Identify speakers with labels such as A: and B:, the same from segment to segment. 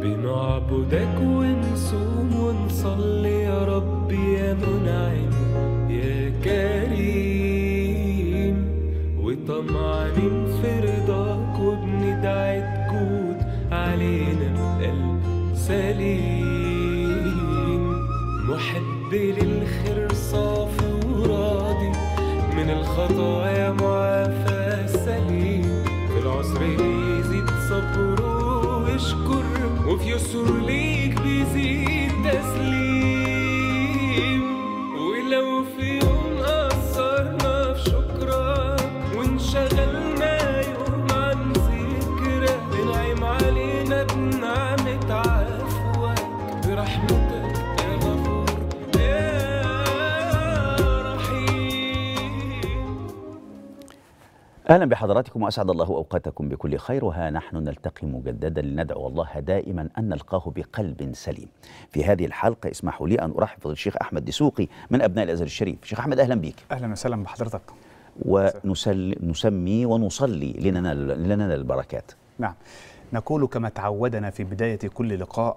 A: بنعبدك ونصوم ونصلي يا رب يا منعم يا كريم وطمعانين في رضاك وبندعي تجود علينا بقلب سليم محب للخير صافي وراضي من الخطايا sur les
B: أهلا بحضراتكم وأسعد الله أوقاتكم بكل خير وها نحن نلتقي مجددا لندعو الله دائما أن نلقاه بقلب سليم في هذه الحلقة اسمحوا لي أن أرحب الشيخ أحمد دسوقي من أبناء الأزهر الشريف شيخ أحمد أهلا بك أهلا وسهلا بحضرتك ونسمي ونصلي لننال, لننال البركات نعم نقول كما
C: تعودنا في بداية كل لقاء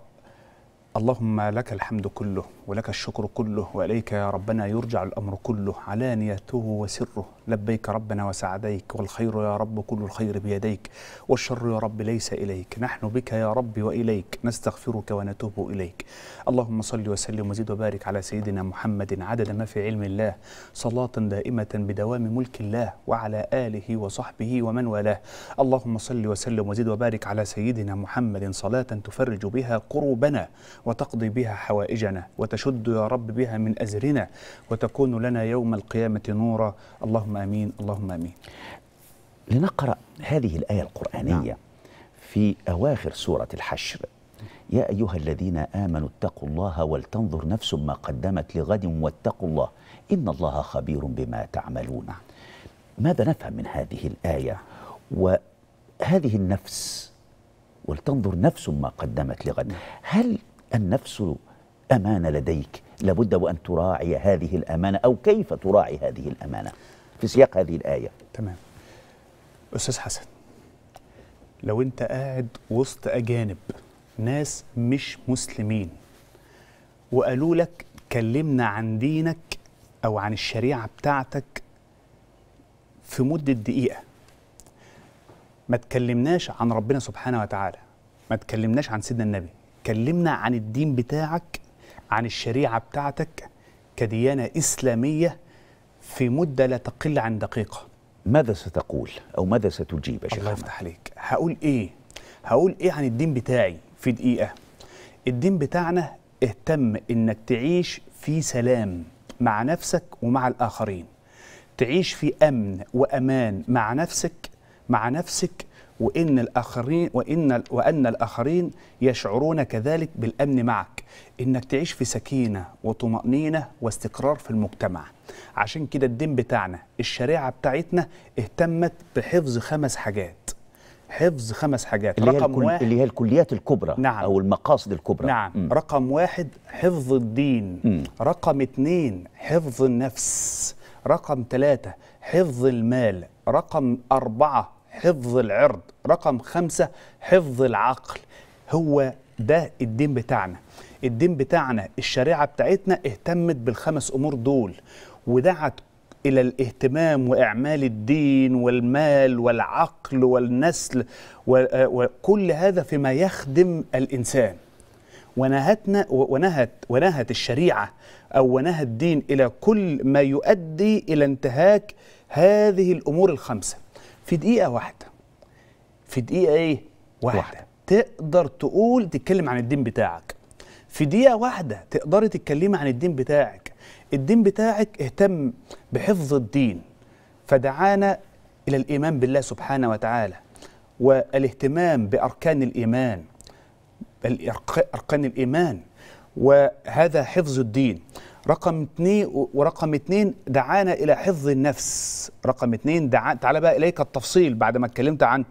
C: اللهم لك الحمد كله ولك الشكر كله واليك يا ربنا يرجع الامر كله علانيته وسره لبيك ربنا وسعديك والخير يا رب كل الخير بيديك والشر يا رب ليس اليك نحن بك يا رب واليك نستغفرك ونتوب اليك اللهم صل وسلم وزد وبارك على سيدنا محمد عدد ما في علم الله صلاه دائمه بدوام ملك الله وعلى اله وصحبه ومن والاه اللهم صل وسلم وزد وبارك على سيدنا محمد صلاه تفرج بها قروبنا وتقضي بها حوائجنا وتشد يا رب بها من أزرنا وتكون لنا يوم القيامة نورا اللهم أمين اللهم
B: أمين لنقرأ هذه الآية القرآنية نعم. في أواخر سورة الحشر يا أيها الذين آمنوا اتقوا الله ولتنظر نفس ما قدمت لغد واتقوا الله إن الله خبير بما تعملون نعم. ماذا نفهم من هذه الآية وهذه النفس ولتنظر نفس ما قدمت لغد نعم. هل النفس أمانة لديك لابد وأن تراعي هذه الأمانة أو كيف تراعي هذه الأمانة في سياق هذه الآية تمام أستاذ حسن لو أنت قاعد وسط
C: أجانب ناس مش مسلمين وقالوا لك كلمنا عن دينك أو عن الشريعة بتاعتك في مدة دقيقة ما تكلمناش عن ربنا سبحانه وتعالى ما تكلمناش عن سيدنا النبي كلمنا عن الدين بتاعك عن الشريعة بتاعتك كديانة إسلامية في مدة لا تقل عن دقيقة ماذا ستقول أو ماذا ستجيب يا شيخ الله يفتح عليك هقول إيه هقول إيه عن الدين بتاعي في دقيقة الدين بتاعنا اهتم إنك تعيش في سلام مع نفسك ومع الآخرين تعيش في أمن وأمان مع نفسك مع نفسك وان الاخرين وان وان الاخرين يشعرون كذلك بالامن معك انك تعيش في سكينه وطمانينه واستقرار في المجتمع عشان كده الدين بتاعنا الشريعه بتاعتنا اهتمت بحفظ خمس حاجات حفظ خمس حاجات اللي رقم الكل... واحد اللي هي الكليات الكبرى نعم او المقاصد الكبرى نعم م. رقم واحد حفظ الدين م. رقم اثنين حفظ النفس رقم ثلاثة حفظ المال رقم أربعة حفظ العرض رقم خمسة حفظ العقل هو ده الدين بتاعنا الدين بتاعنا الشريعة بتاعتنا اهتمت بالخمس أمور دول ودعت إلى الاهتمام وإعمال الدين والمال والعقل والنسل وكل هذا فيما يخدم الإنسان ونهتنا ونهت ونهت الشريعة أو ونهى الدين إلى كل ما يؤدي إلى انتهاك هذه الأمور الخمسة في دقيقه واحده في دقيقه ايه واحده, واحدة. تقدر تقول تتكلم عن الدين بتاعك في دقيقه واحده تقدري تتكلمي عن الدين بتاعك الدين بتاعك اهتم بحفظ الدين فدعانا الى الايمان بالله سبحانه وتعالى والاهتمام باركان الايمان اركان الايمان وهذا حفظ الدين رقم اثنين ورقم اثنين دعانا الى حفظ النفس رقم اثنين دعا تعالى بقى اليك التفصيل بعد ما اتكلمت عن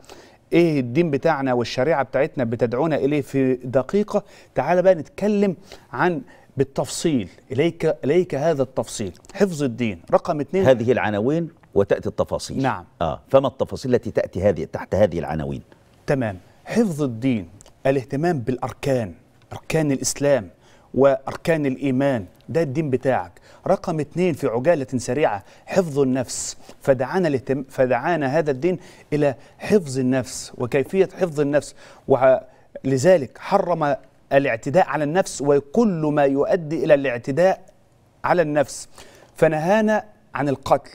C: ايه الدين بتاعنا والشريعه بتاعتنا بتدعونا اليه في دقيقه تعالى بقى نتكلم عن بالتفصيل
B: اليك اليك هذا التفصيل حفظ الدين رقم اثنين هذه العناوين وتاتي التفاصيل نعم اه فما التفاصيل التي تاتي هذه تحت هذه العناوين تمام حفظ الدين
C: الاهتمام بالاركان اركان الاسلام واركان الايمان ده الدين بتاعك رقم اثنين في عجاله سريعه حفظ النفس فدعانا لتم فدعانا هذا الدين الى حفظ النفس وكيفيه حفظ النفس ولذلك حرم الاعتداء على النفس وكل ما يؤدي الى الاعتداء على النفس فنهانا عن القتل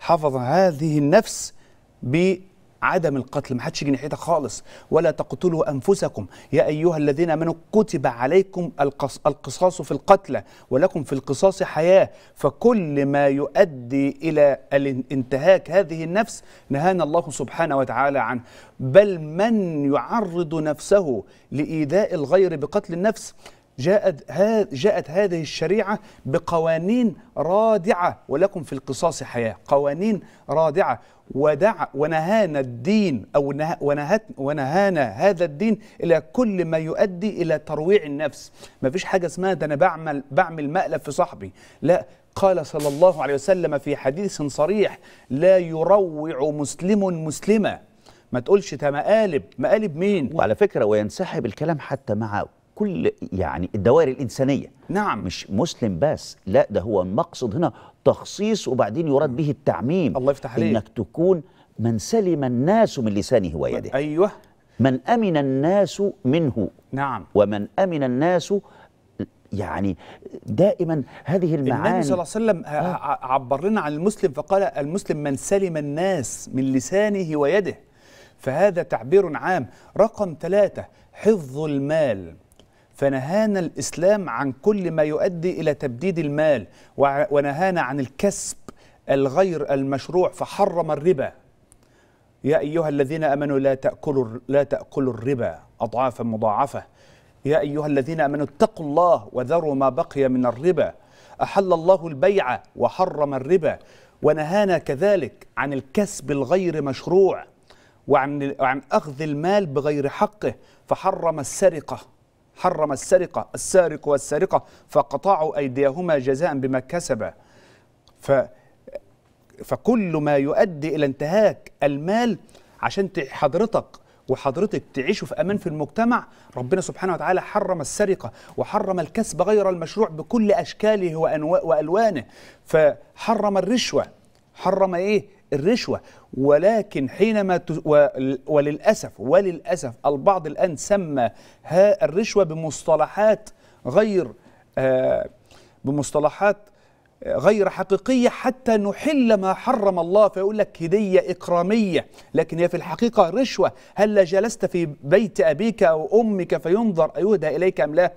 C: حفظ هذه النفس ب عدم القتل ما حدش يجي ناحيتها خالص ولا تقتلوا انفسكم يا ايها الذين امنوا كتب عليكم القص القصاص في القتلى ولكم في القصاص حياه فكل ما يؤدي الى انتهاك هذه النفس نهانا الله سبحانه وتعالى عنه بل من يعرض نفسه لايذاء الغير بقتل النفس جاءت جاءت هذه الشريعه بقوانين رادعه ولكم في القصاص حياه، قوانين رادعه ودع ونهانا الدين أو ونهت ونهانا هذا الدين إلى كل ما يؤدي إلى ترويع النفس ما فيش حاجة اسمها ده أنا بعمل, بعمل مقلب في صاحبي لا قال صلى الله عليه وسلم في حديث صريح لا يروع
B: مسلم مسلمة ما تقولش ده مقالب مقالب مين وعلى فكرة وينسحب الكلام حتى مع كل يعني الدوائر الإنسانية نعم مش مسلم بس لا ده هو المقصد هنا تخصيص وبعدين يراد به التعميم الله يفتح عليك انك تكون من سلم الناس من لسانه ويده ايوه من امن الناس منه نعم ومن امن الناس يعني دائما هذه المعاني النبي صلى الله
C: عليه وسلم آه. عبر لنا عن المسلم فقال المسلم من سلم الناس من لسانه ويده فهذا تعبير عام رقم ثلاثة حفظ المال فنهانا الإسلام عن كل ما يؤدي إلى تبديد المال ونهانا عن الكسب الغير المشروع فحرم الربا يا أيها الذين آمنوا لا تأكلوا لا تأكلوا الربا أضعافا مضاعفة يا أيها الذين آمنوا اتقوا الله وذروا ما بقي من الربا أحل الله البيع وحرم الربا ونهانا كذلك عن الكسب الغير مشروع وعن وعن أخذ المال بغير حقه فحرم السرقة حرم السرقة السارق والسرقة فقطعوا أيديهما جزاء بما كسبا ف فكل ما يؤدي إلى انتهاك المال عشان حضرتك وحضرتك تعيشوا في امان في المجتمع ربنا سبحانه وتعالى حرم السرقه وحرم الكسب غير المشروع بكل اشكاله والوانه فحرم الرشوه حرم ايه الرشوة ولكن حينما ت... و... وللأسف وللأسف البعض الآن سمى ها الرشوة بمصطلحات غير آه بمصطلحات آه، غير حقيقية حتى نحل ما حرم الله فيقول لك هدية إكرامية لكن هي في الحقيقة رشوة هل جلست في بيت أبيك أو أمك فينظر أيهدى إليك أم لا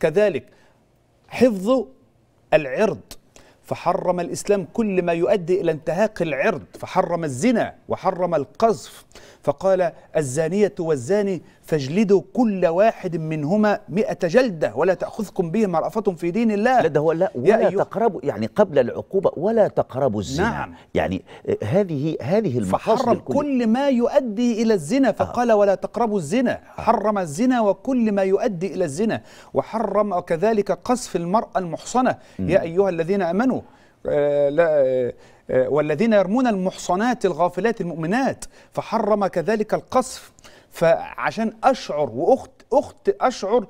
C: كذلك حفظ العرض فحرم الإسلام كل ما يؤدي إلى انتهاك العرض فحرم الزنا وحرم القذف فقال الزانية والزاني فاجلدوا كل واحد منهما مئة جلدة ولا تأخذكم بهم رأفة في دين الله لا
B: ده هو لا ولا تقربوا يعني قبل العقوبة ولا تقربوا الزنا نعم يعني آه، هذه هذه المقاصد فحرم كل ما يؤدي إلى الزنا آه. فقال آه ولا تقربوا الزنا آه.
C: حرم الزنا وكل ما يؤدي إلى الزنا وحرم وكذلك قصف المرأة المحصنة يا أيها الذين آمنوا آه لا آه آه، والذين يرمون المحصنات الغافلات المؤمنات فحرم كذلك القصف فعشان أشعر وأخت أخت أشعر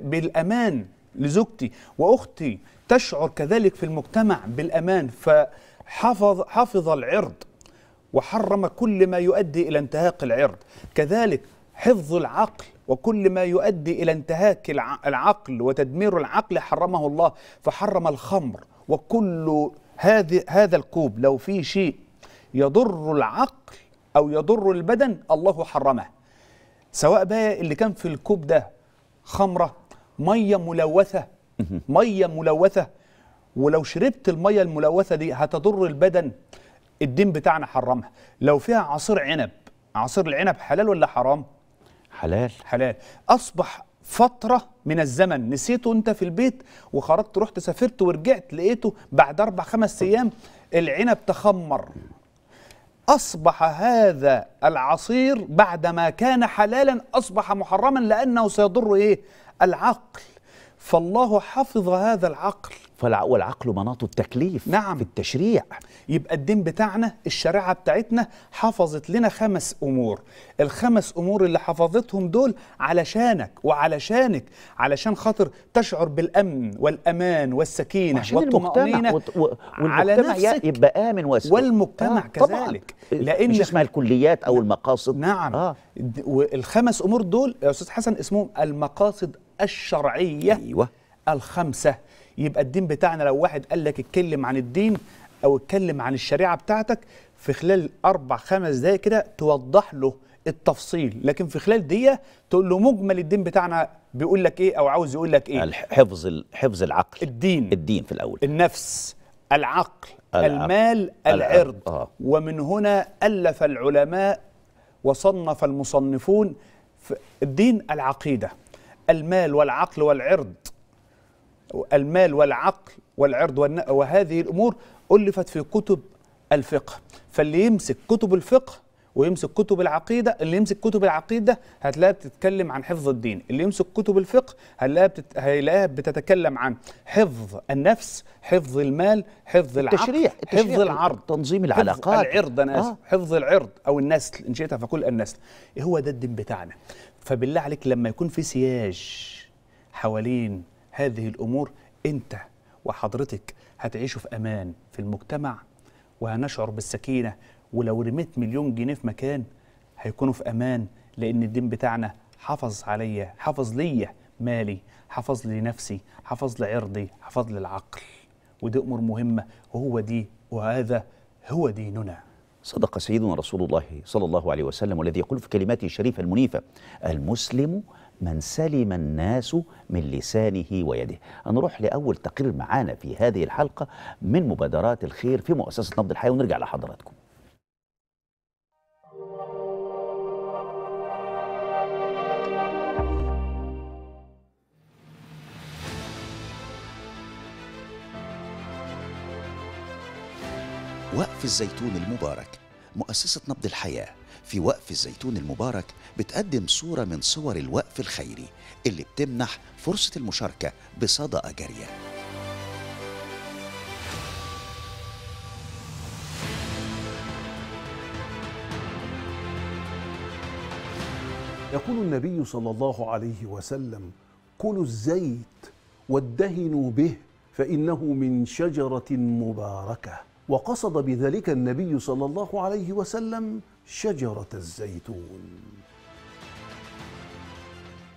C: بالأمان لزوجتي وأختي تشعر كذلك في المجتمع بالأمان فحفظ حفظ العرض وحرم كل ما يؤدي إلى انتهاك العرض كذلك حفظ العقل وكل ما يؤدي إلى انتهاك العقل وتدمير العقل حرمه الله فحرم الخمر وكل هذه هذا الكوب لو فيه شيء يضر العقل أو يضر البدن الله حرمه سواء بقى اللي كان في الكوب ده خمرة مية ملوثة مية ملوثة ولو شربت المية الملوثة دي هتضر البدن الدين بتاعنا حرمها لو فيها عصير عنب عصير العنب حلال ولا حرام؟ حلال حلال أصبح فترة من الزمن نسيته انت في البيت وخرجت رحت سافرت ورجعت لقيته بعد أربع خمس أيام العنب تخمر أصبح هذا العصير بعدما كان حلالا أصبح محرما لأنه سيضر إيه؟ العقل فالله حفظ هذا العقل والعقل مناط التكليف نعم. في التشريع يبقى الدين بتاعنا الشريعة بتاعتنا حفظت لنا خمس أمور الخمس أمور اللي حفظتهم دول علشانك وعلشانك علشان خاطر تشعر بالأمن والأمان
B: والسكينة والطمأنينة والمجتمع على نفسك يبقى آمن واسع والمجتمع آه كذلك طبعا. لأن مش اسمها الكليات أو المقاصد نعم آه. والخمس أمور دول
C: يا أستاذ حسن اسمهم المقاصد الشرعية أيوة. الخمسة يبقى الدين بتاعنا لو واحد قال لك اتكلم عن الدين او اتكلم عن الشريعه بتاعتك في خلال اربع خمس دقائق كده توضح له التفصيل لكن في خلال دقيقه تقول له مجمل الدين بتاعنا بيقول لك ايه او عاوز يقول لك ايه
B: حفظ حفظ العقل الدين الدين في الاول
C: النفس العقل, العقل المال العرض, العرض. آه. ومن هنا الف العلماء وصنف المصنفون الدين العقيده المال والعقل والعرض المال والعقل والعرض وهذه الأمور ألفت في كتب الفقه فاللي يمسك كتب الفقه ويمسك كتب العقيده اللي يمسك كتب العقيده هتلاقيها بتتكلم عن حفظ الدين اللي يمسك كتب الفقه هتلاقيها بتت... هيلاقيها بتتكلم عن حفظ النفس حفظ المال حفظ العقل التشريع. التشريع حفظ العرض تنظيم العلاقات حفظ العرض انا اسف آه. حفظ العرض او النسل ان شئت فكل النسل إيه هو ده الدين بتاعنا فبالله عليك لما يكون في سياج حوالين هذه الامور انت وحضرتك هتعيشوا في امان في المجتمع وهنشعر بالسكينه ولو رميت مليون جنيه في مكان هيكونوا في امان لان الدين بتاعنا حفظ عليا حفظ ليا مالي حفظ لنفسي حفظ لعرضي حفظ للعقل ودي امور مهمه وهو دي وهذا هو ديننا
B: صدق سيدنا رسول الله صلى الله عليه وسلم والذي يقول في كلماته الشريفه المنيفه المسلم من سلم الناس من لسانه ويده هنروح لأول تقرير معانا في هذه الحلقة من مبادرات الخير في مؤسسة نبض الحياة ونرجع لحضراتكم وقف الزيتون المبارك مؤسسة نبض الحياة في وقف الزيتون المبارك بتقدم صورة من صور الوقف الخيري اللي بتمنح فرصة المشاركة بصدقة جارية
D: يقول النبي صلى الله عليه وسلم كلوا الزيت وادهنوا به فإنه من شجرة مباركة وقصد بذلك النبي صلى الله
E: عليه وسلم شجرة الزيتون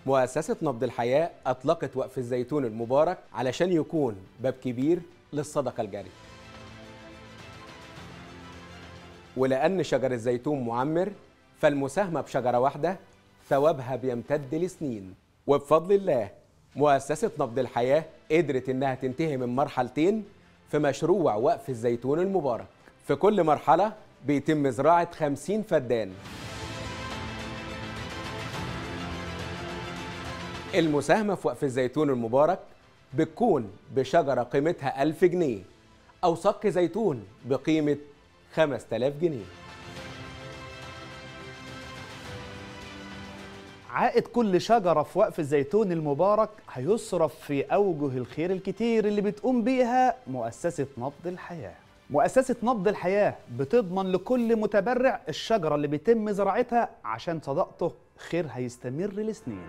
D: مؤسسة نبض الحياة أطلقت وقف الزيتون المبارك علشان يكون باب كبير للصدقة الجارية ولأن شجر الزيتون معمر فالمساهمة بشجرة واحدة ثوابها بيمتد لسنين وبفضل الله مؤسسة نبض الحياة قدرت إنها تنتهي من مرحلتين في مشروع وقف الزيتون المبارك في كل مرحلة بيتم زراعة 50 فدان المساهمة في وقف الزيتون المبارك بتكون بشجرة قيمتها 1000 جنيه أو صك زيتون بقيمة 5000 جنيه
C: عائد كل شجرة في وقف الزيتون المبارك هيصرف في أوجه الخير الكتير اللي بتقوم بيها مؤسسة نبض الحياة مؤسسة نبض الحياة بتضمن لكل متبرع الشجرة اللي بيتم زراعتها عشان صدقته خير هيستمر لسنين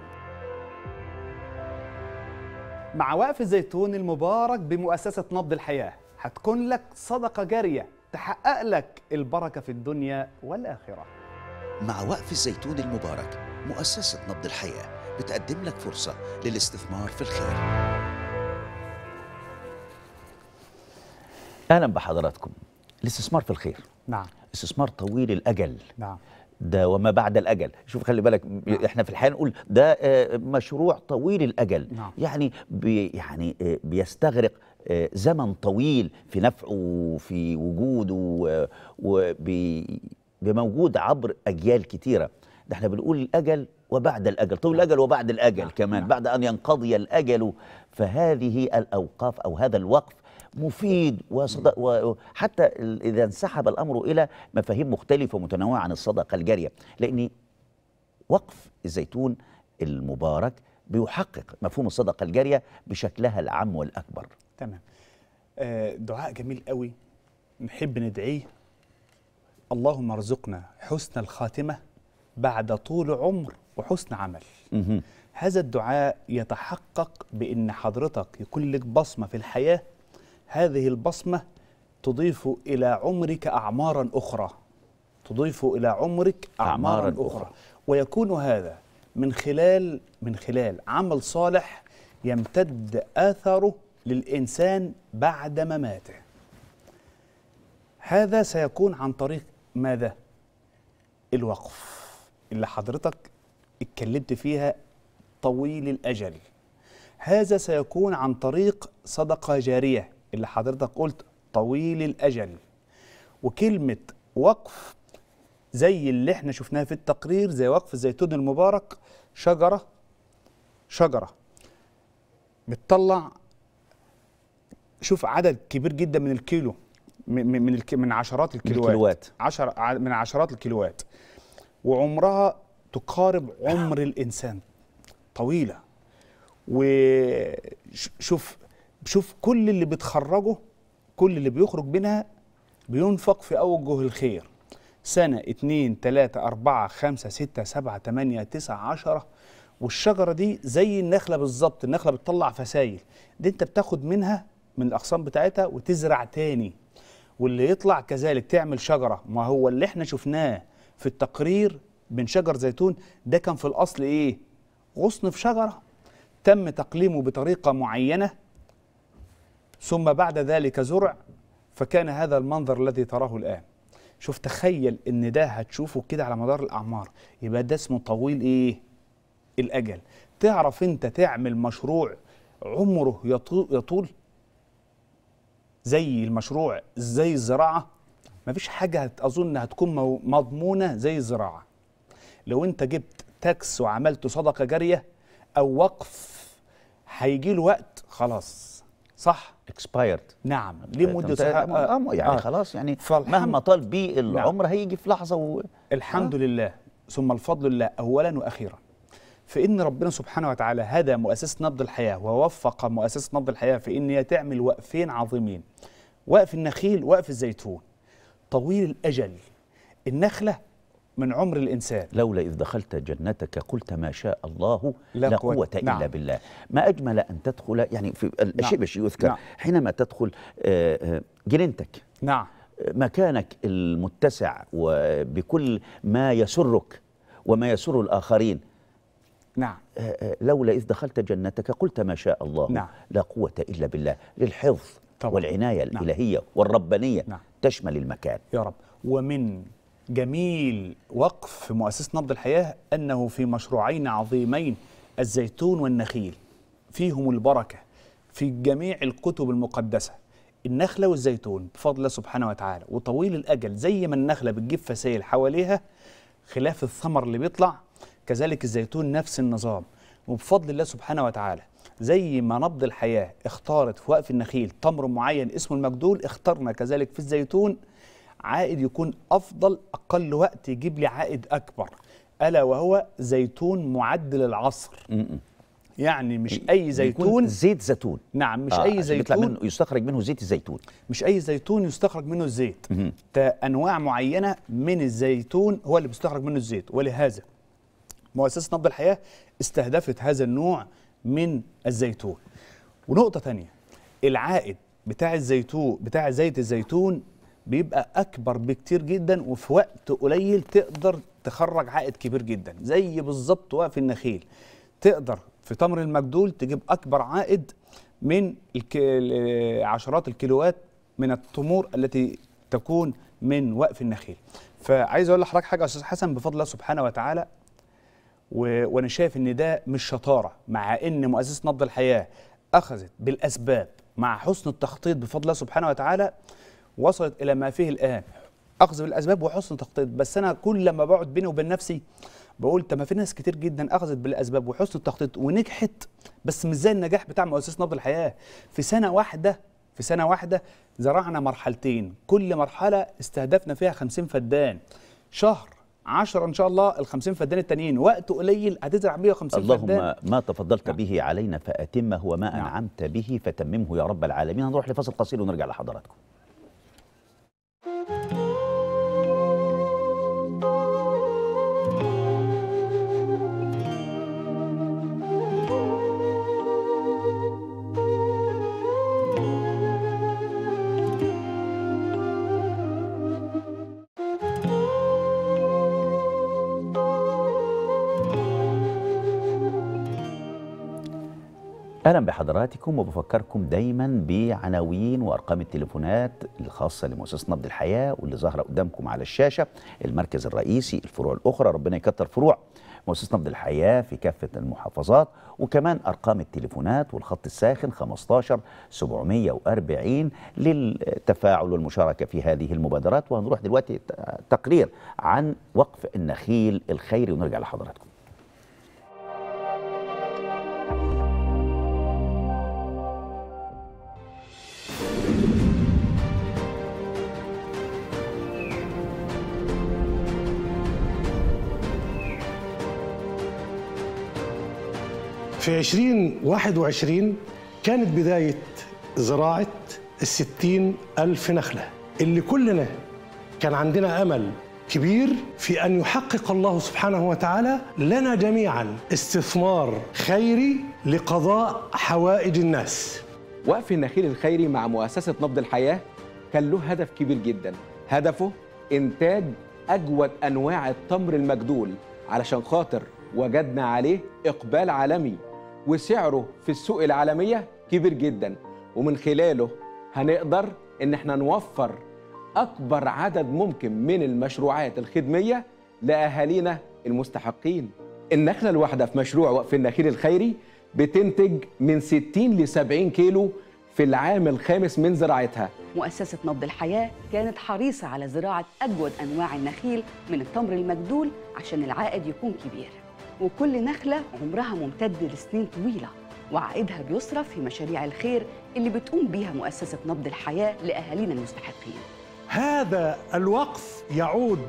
C: مع وقف الزيتون المبارك بمؤسسة نبض الحياة هتكون لك صدقة جارية تحقق لك البركة في
B: الدنيا والآخرة مع وقف الزيتون المبارك مؤسسة نبض الحياة بتقدم لك فرصة للاستثمار في الخير اهلا بحضراتكم الاستثمار في الخير نعم استثمار طويل الاجل نعم ده وما بعد الاجل شوف خلي بالك نعم. احنا في الحياه نقول ده آه، مشروع طويل الاجل نعم. يعني بي يعني آه، بيستغرق آه، زمن طويل في نفعه وفي وجوده وبموجود عبر اجيال كثيره ده احنا بنقول الاجل وبعد الاجل طول نعم. الاجل وبعد الاجل نعم. كمان نعم. بعد ان ينقضي الاجل فهذه الاوقاف او هذا الوقف مفيد وصدق وحتى إذا انسحب الأمر إلى مفاهيم مختلفة ومتنوعة عن الصدقة الجارية لأن وقف الزيتون المبارك بيحقق مفهوم الصدقة الجارية بشكلها العام والأكبر تمام
C: آه، دعاء جميل قوي نحب ندعيه اللهم ارزقنا حسن الخاتمة بعد طول عمر وحسن عمل هذا الدعاء يتحقق بأن حضرتك يكون لك بصمة في الحياة هذه البصمة تضيف إلى عمرك أعمارا أخرى تضيف إلى عمرك أعمارا, أعمارا أخرى. أخرى ويكون هذا من خلال من خلال عمل صالح يمتد آثره للإنسان بعد مماته هذا سيكون عن طريق ماذا؟ الوقف اللي حضرتك اتكلمت فيها طويل الأجل هذا سيكون عن طريق صدقة جارية اللي حضرتك قلت طويل الأجل وكلمة وقف زي اللي احنا شفناها في التقرير زي وقف الزيتون المبارك شجرة شجرة بتطلع شوف عدد كبير جدا من الكيلو من من من عشرات الكيلوات, الكيلوات. عشر من عشرات الكيلوات وعمرها تقارب عمر الانسان طويله وشوف شوف كل اللي بتخرجه كل اللي بيخرج منها بينفق في أوجه الخير سنة اتنين تلاتة أربعة خمسة ستة سبعة تمانية تسعة عشرة والشجرة دي زي النخلة بالظبط النخلة بتطلع فسايل دي انت بتاخد منها من الأغصان بتاعتها وتزرع تاني واللي يطلع كذلك تعمل شجرة ما هو اللي احنا شفناه في التقرير من شجر زيتون ده كان في الأصل ايه غصن في شجرة تم تقليمه بطريقة معينة ثم بعد ذلك زرع فكان هذا المنظر الذي تراه الآن شوف تخيل ان ده هتشوفه كده على مدار الاعمار يبقى ده اسمه طويل ايه الاجل تعرف انت تعمل مشروع عمره يطول زي المشروع زي الزراعه مفيش حاجه اظن هتكون مضمونه زي الزراعه لو انت جبت تاكس وعملت صدقه
B: جاريه او وقف هيجي له وقت خلاص صح اكسبايرد نعم آه، لمده آه،, اه يعني آه. خلاص يعني مهما طال بيه نعم. العمر نعم.
C: هيجي في لحظه و... الحمد آه. لله ثم الفضل لله اولا واخيرا فان ربنا سبحانه وتعالى هدى مؤسسه نبض الحياه ووفق مؤسسه نبض الحياه في ان هي تعمل
B: وقفين عظيمين
C: وقف النخيل وقف الزيتون طويل الاجل
B: النخله من عمر الإنسان لولا إذ دخلت جنتك قلت ما شاء الله لا, لا قوة, قوة نعم. إلا بالله ما أجمل أن تدخل يعني في نعم. يذكر نعم. حينما تدخل آه، آه، جنينتك نعم مكانك المتسع وبكل ما يسرك وما يسر الآخرين نعم آه، لولا إذ دخلت جنتك قلت ما شاء الله نعم. لا قوة إلا بالله للحفظ طبعا. والعناية نعم. الإلهية نعم. والربانية نعم. تشمل المكان
C: يا رب ومن جميل وقف مؤسسة نبض الحياة أنه في مشروعين عظيمين الزيتون والنخيل فيهم البركة في جميع الكتب المقدسة النخلة والزيتون بفضل الله سبحانه وتعالى وطويل الأجل زي ما النخلة بتجيب فسائل حواليها خلاف الثمر اللي بيطلع كذلك الزيتون نفس النظام وبفضل الله سبحانه وتعالى زي ما نبض الحياة اختارت في وقف النخيل تمر معين اسمه المجدول اخترنا كذلك في الزيتون عائد يكون افضل اقل وقت يجيب لي عائد اكبر الا وهو زيتون معدل العصر يعني مش اي زيتون زيت زيتون نعم مش آه اي زيتون منه يستخرج منه زيت الزيتون مش اي زيتون يستخرج منه الزيت انواع معينه من الزيتون هو اللي بيستخرج منه الزيت ولهذا مؤسسه نبض الحياه استهدفت هذا النوع من الزيتون ونقطه ثانيه العائد بتاع الزيتون بتاع زيت الزيتون بيبقى اكبر بكتير جدا وفي وقت قليل تقدر تخرج عائد كبير جدا زي بالظبط وقف النخيل تقدر في تمر المجدول تجيب اكبر عائد من عشرات الكيلوات من التمور التي تكون من وقف النخيل فعايز اقول لحضرتك حاجه يا استاذ حسن بفضل الله سبحانه وتعالى وانا شايف ان ده مش شطاره مع ان مؤسسه نبض الحياه اخذت بالاسباب مع حسن التخطيط بفضل الله سبحانه وتعالى وصلت الى ما فيه الان اخذ بالاسباب وحسن تخطيط بس انا كل لما بقعد بيني وبين نفسي بقول طب ما في ناس كتير جدا اخذت بالاسباب وحسن التخطيط ونجحت بس مش زي النجاح بتاع مؤسسه نبض الحياه في سنه واحده في سنه واحده زرعنا مرحلتين كل مرحله استهدفنا فيها 50 فدان شهر 10 ان شاء الله ال 50 فدان التانيين وقت قليل هتزرع 150 اللهم فدان اللهم
B: ما تفضلت نعم. به علينا فاتمه وما نعم. انعمت به فتممه يا رب العالمين هنروح لفصل قصير ونرجع لحضراتكم بحضراتكم وبفكركم دايما بعناوين وارقام التليفونات الخاصه لمؤسسه نبض الحياه واللي ظاهره قدامكم على الشاشه المركز الرئيسي الفروع الاخرى ربنا يكتر فروع مؤسسه نبض الحياه في كافه المحافظات وكمان ارقام التليفونات والخط الساخن 15 740 للتفاعل والمشاركه في هذه المبادرات وهنروح دلوقتي تقرير عن وقف النخيل الخيري ونرجع لحضراتكم
E: في 2021 كانت بداية زراعة الستين ألف نخلة اللي كلنا كان عندنا أمل كبير في أن يحقق الله سبحانه وتعالى لنا جميعا استثمار خيري لقضاء حوائج الناس وقف النخيل الخيري
D: مع مؤسسة نبض الحياة كان له هدف كبير جدا هدفه إنتاج أجود أنواع التمر المجدول علشان خاطر وجدنا عليه إقبال عالمي وسعره في السوق العالمية كبير جدا ومن خلاله هنقدر إن احنا نوفر أكبر عدد ممكن من المشروعات الخدمية لأهالينا المستحقين النخلة الواحدة في مشروع وقف النخيل الخيري بتنتج من 60 ل 70 كيلو في العام الخامس من زراعتها مؤسسة نبض الحياة كانت حريصة على زراعة أجود أنواع النخيل من التمر المجدول عشان العائد يكون كبير وكل نخلة عمرها ممتد لسنين طويلة وعائدها بيصرف في مشاريع الخير اللي بتقوم بيها مؤسسة نبض الحياة لأهالينا
E: المستحقين هذا الوقف يعود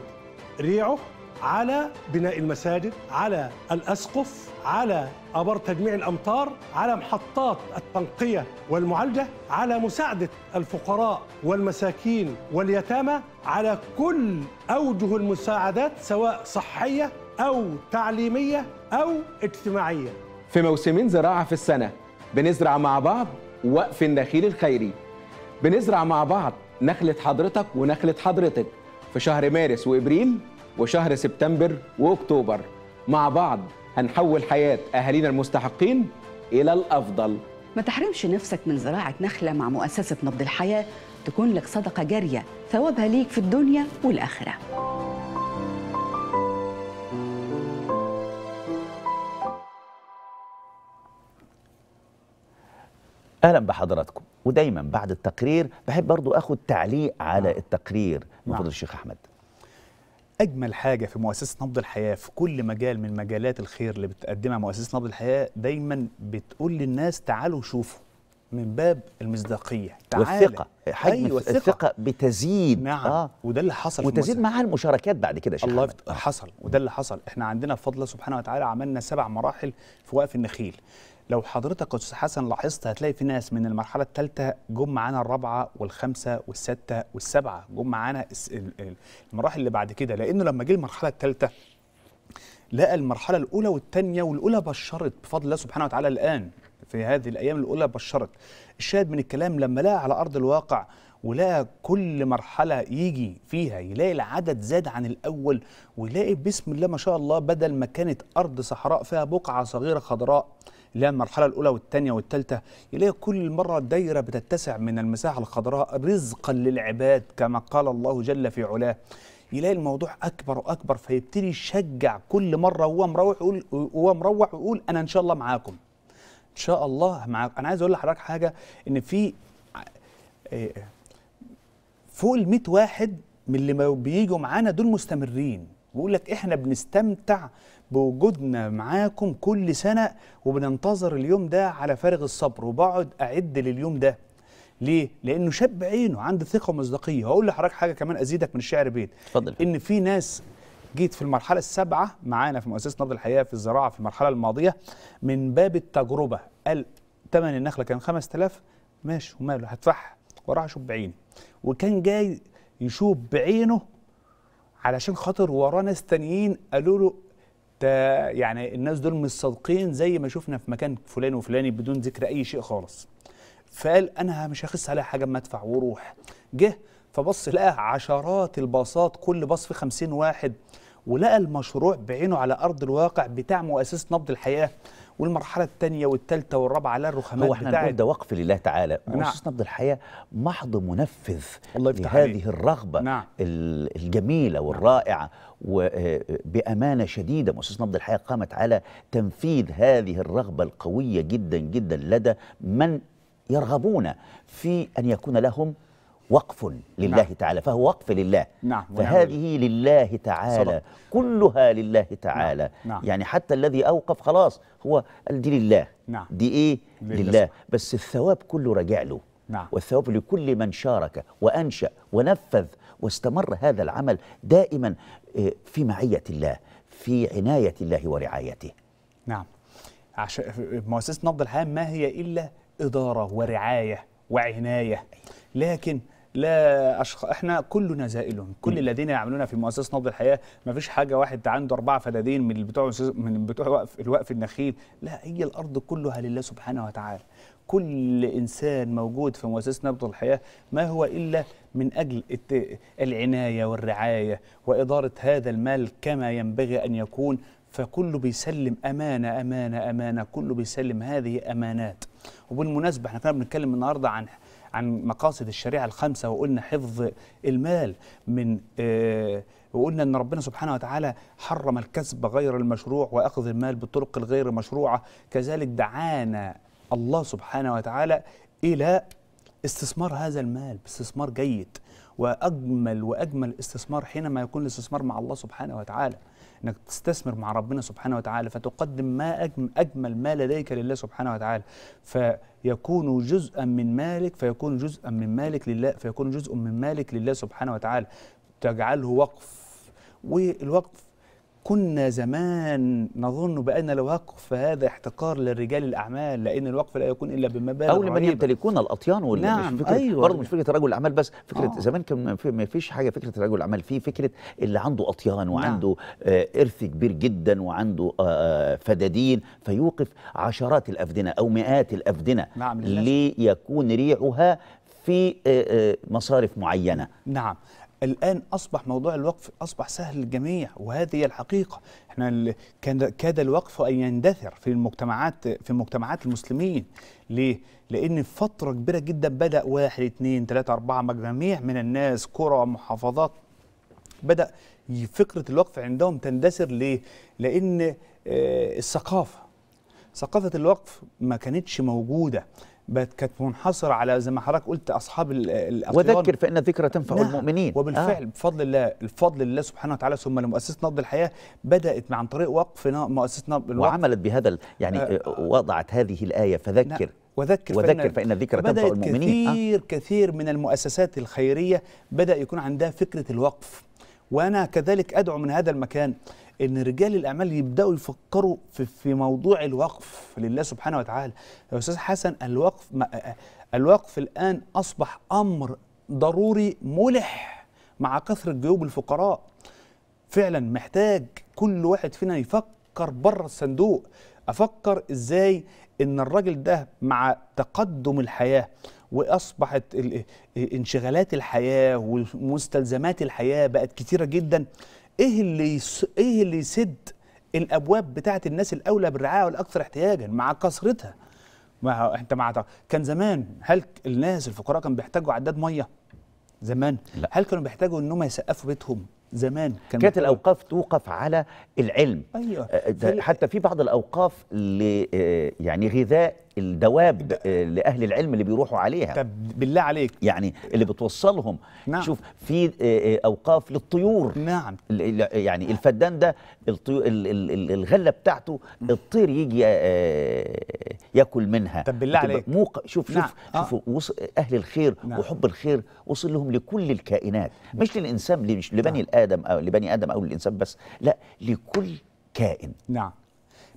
E: ريعه على بناء المساجد على الأسقف على أبر تجميع الأمطار على محطات التنقية والمعالجة على مساعدة الفقراء والمساكين واليتامى على كل أوجه المساعدات سواء صحية أو تعليمية أو اجتماعية
D: في موسمين زراعة في السنة بنزرع مع بعض وقف النخيل الخيري بنزرع مع بعض نخلة حضرتك ونخلة حضرتك في شهر مارس وإبريل وشهر سبتمبر وأكتوبر مع بعض هنحول حياة أهالينا المستحقين إلى الأفضل ما تحرمش نفسك من زراعة نخلة مع مؤسسة نبض الحياة تكون لك صدقة جارية ثوابها ليك في الدنيا والآخرة
B: اهلا بحضراتكم ودايما بعد التقرير بحب برضو اخد تعليق على نعم. التقرير من نعم. فضل الشيخ احمد
C: اجمل حاجه في مؤسسه نبض الحياه في كل مجال من مجالات الخير اللي بتقدمها مؤسسه نبض الحياه دايما بتقول للناس تعالوا شوفوا من باب المصداقيه تعالى والثقه حجم أيوة الثقة. الثقه بتزيد نعم آه. وده اللي حصل وتزيد معاها المشاركات بعد كده شيخ الله آه. حصل وده اللي حصل احنا عندنا بفضل الله سبحانه وتعالى عملنا سبع مراحل في وقف النخيل لو حضرتك استاذ حسن لاحظت هتلاقي في ناس من المرحله الثالثه جم معانا الرابعه والخامسه والسته والسبعه جم معانا المراحل اللي بعد كده لانه لما جه المرحله الثالثه لقى المرحله الاولى والثانيه والاولى بشرت بفضل الله سبحانه وتعالى الان في هذه الايام الاولى بشرت الشاهد من الكلام لما لقى على ارض الواقع ولقى كل مرحله يجي فيها يلاقي العدد زاد عن الاول ويلاقي بسم الله ما شاء الله بدل ما كانت ارض صحراء فيها بقعه صغيره خضراء اللي هي المرحله الاولى والثانيه والثالثه يلاقي كل مره دايره بتتسع من المساحه الخضراء رزقا للعباد كما قال الله جل في علاه يلاقي الموضوع اكبر واكبر فيبتدي يشجع كل مره وهو مروح يقول وهو مروح ويقول انا ان شاء الله معاكم ان شاء الله معاكم انا عايز اقول لحضرتك حاجه ان في إيه، فوق ال 100 واحد من اللي بيجوا معانا دول مستمرين ويقول لك احنا بنستمتع بوجودنا معاكم كل سنة وبننتظر اليوم ده على فارغ الصبر وبقعد أعد لليوم ده ليه؟ لأنه شاب عينه عنده ثقة ومصداقية هقول لحضرتك حاجة كمان أزيدك من الشعر بيت اتفضل إن في ناس جيت في المرحلة السابعة معانا في مؤسسة نبض الحياة في الزراعة في المرحلة الماضية من باب التجربة قال ثمن النخلة كان 5000 ماشي وماله هدفعها وراح أشوف بعيني وكان جاي يشوف بعينه علشان خاطر وراه ناس تانيين قالوا له يعني الناس دول مش صادقين زي ما شفنا في مكان فلان وفلاني بدون ذكر اي شيء خالص فقال انا مش هخس عليها حاجه اما ادفع واروح جه فبص لقى عشرات الباصات كل باص فيه 50 واحد ولقى المشروع بعينه على ارض الواقع بتاع مؤسسه نبض الحياه والمرحله الثانيه والثالثه والرابعه لا الرخامات هو احنا نقول ده
B: وقف لله تعالى نعم. نعم. نبض الحياه محض منفذ الله لهذه عليك. الرغبه نعم. الجميله والرائعه وبامانه آه، شديده مؤسسه نبض الحياه قامت على تنفيذ هذه الرغبه القويه جدا جدا لدى من يرغبون في ان يكون لهم وقف لله نعم. تعالى فهو وقف لله
C: نعم. فهذه
B: لله تعالى صدق. كلها لله تعالى نعم. نعم. يعني حتى الذي أوقف خلاص هو دي لله نعم. دي إيه لله, لله. بس الثواب كله راجع له نعم. والثواب لكل من شارك وأنشأ ونفذ واستمر هذا العمل دائما آه، في معية الله في عناية الله ورعايته نعم
C: عشان مؤسسة نبض الحياة ما هي إلا إدارة ورعاية وعناية لكن لا أشخ... احنا كلنا زائلون كل الذين يعملون في مؤسسه نبض الحياه ما فيش حاجه واحد عنده اربعه فدادين من بتوع من بتوع وقف الوقف النخيل لا هي الارض كلها لله سبحانه وتعالى كل انسان موجود في مؤسسه نبض الحياه ما هو الا من اجل العنايه والرعايه واداره هذا المال كما ينبغي ان يكون فكله بيسلم امانه امانه امانه كله بيسلم هذه امانات وبالمناسبه احنا كنا بنتكلم النهارده عن عن مقاصد الشريعة الخمسة وقلنا حفظ المال من آه، وقلنا أن ربنا سبحانه وتعالى حرم الكسب غير المشروع وأخذ المال بالطرق الغير مشروعة كذلك دعانا الله سبحانه وتعالى إلى استثمار هذا المال باستثمار جيد وأجمل وأجمل استثمار حينما يكون الاستثمار مع الله سبحانه وتعالى انك تستثمر مع ربنا سبحانه وتعالى فتقدم ما اجمل ما لديك لله سبحانه وتعالى فيكون جزءا من مالك فيكون جزءا من مالك لله فيكون جزء من مالك لله سبحانه وتعالى تجعله وقف والوقف كنا زمان نظن بأن الوقف هذا احتقار للرجال الأعمال لأن الوقف لا يكون إلا بمبالغ أو لمن
B: يمتلكون الأطيان ولا نعم مش فكرة أيوة برضه مش فكرة رجل الأعمال بس فكرة آه زمان كان ما فيش حاجة فكرة رجل الأعمال في فكرة اللي عنده أطيان نعم. وعنده نعم آه إرث كبير جدا وعنده آه،, آه فدادين فيوقف عشرات الأفدنة أو مئات الأفدنة نعم ليكون ريعها في آه، آه، مصارف معينة نعم الآن أصبح موضوع الوقف أصبح سهل
C: للجميع وهذه هي الحقيقة احنا كان كاد الوقف أن يندثر في المجتمعات في مجتمعات المسلمين ليه؟ لأن فترة كبيرة جدا بدأ واحد اثنين ثلاثة أربعة مجاميع من الناس قرى محافظات بدأ فكرة الوقف عندهم تندثر ليه؟ لأن آه، الثقافة ثقافة الوقف ما كانتش موجودة كانت منحصره على زي ما حضرتك قلت اصحاب الاخيار وذكر فان الذكرى تنفع نعم. المؤمنين وبالفعل آه. بفضل الله الفضل الله سبحانه وتعالى
B: ثم لمؤسسه نبض الحياه بدات عن طريق وقف مؤسسه نبض الوقف وعملت بهذا يعني آه. وضعت هذه الايه فذكر نعم. وذكر, وذكر فإن, فإن الذكرى تنفع المؤمنين آه. كثير
C: آه. كثير من المؤسسات الخيرية بدأ يكون عندها فكرة الوقف وأنا كذلك أدعو من هذا المكان ان رجال الاعمال يبداوا يفكروا في, في موضوع الوقف لله سبحانه وتعالى يا استاذ حسن الوقف الوقف الان اصبح امر ضروري ملح مع كثره جيوب الفقراء فعلا محتاج كل واحد فينا يفكر بره الصندوق افكر ازاي ان الراجل ده مع تقدم الحياه واصبحت انشغالات الحياه ومستلزمات الحياه بقت كتيره جدا ايه اللي يس... ايه اللي يسد الابواب بتاعه الناس الاولى بالرعايه والاكثر احتياجا مع كثرتها مع انت مع كان زمان هل الناس الفقراء كانوا بيحتاجوا عداد ميه زمان لا. هل كانوا بيحتاجوا ان هم يسقفوا بيتهم زمان كان كانت
B: الاوقاف توقف على العلم أيوة. آه، آه، في حتى في بعض الاوقاف آه، يعني غذاء الدواب لاهل العلم اللي بيروحوا عليها طب بالله عليك يعني اللي بتوصلهم نعم. شوف في اوقاف للطيور نعم يعني الفدان ده الغله بتاعته الطير يجي ياكل منها طب بالله عليك موق... شوف نعم. شوف شوف آه. وص... اهل الخير نعم. وحب الخير وصل لهم لكل الكائنات مش للانسان مش لبني نعم. لادم او لبني ادم او للانسان بس لا لكل كائن نعم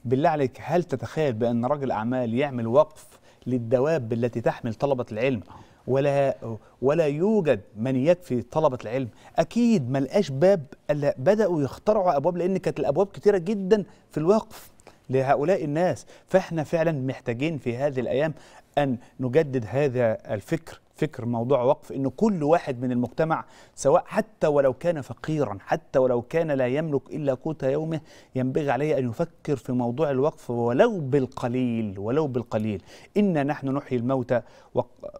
B: بالله عليك هل تتخيل
C: بان رجل اعمال يعمل وقف للدواب التي تحمل طلبه العلم ولا ولا يوجد من يكفي طلبه العلم اكيد ما لقاش باب الا بداوا يخترعوا ابواب لان كانت الابواب كثيره جدا في الوقف لهؤلاء الناس فاحنا فعلا محتاجين في هذه الايام أن نجدد هذا الفكر فكر موضوع وقف أن كل واحد من المجتمع سواء حتى ولو كان فقيرا حتى ولو كان لا يملك إلا قوت يومه ينبغي عليه أن يفكر في موضوع الوقف ولو بالقليل ولو بالقليل إنا نحن نحيي الموتى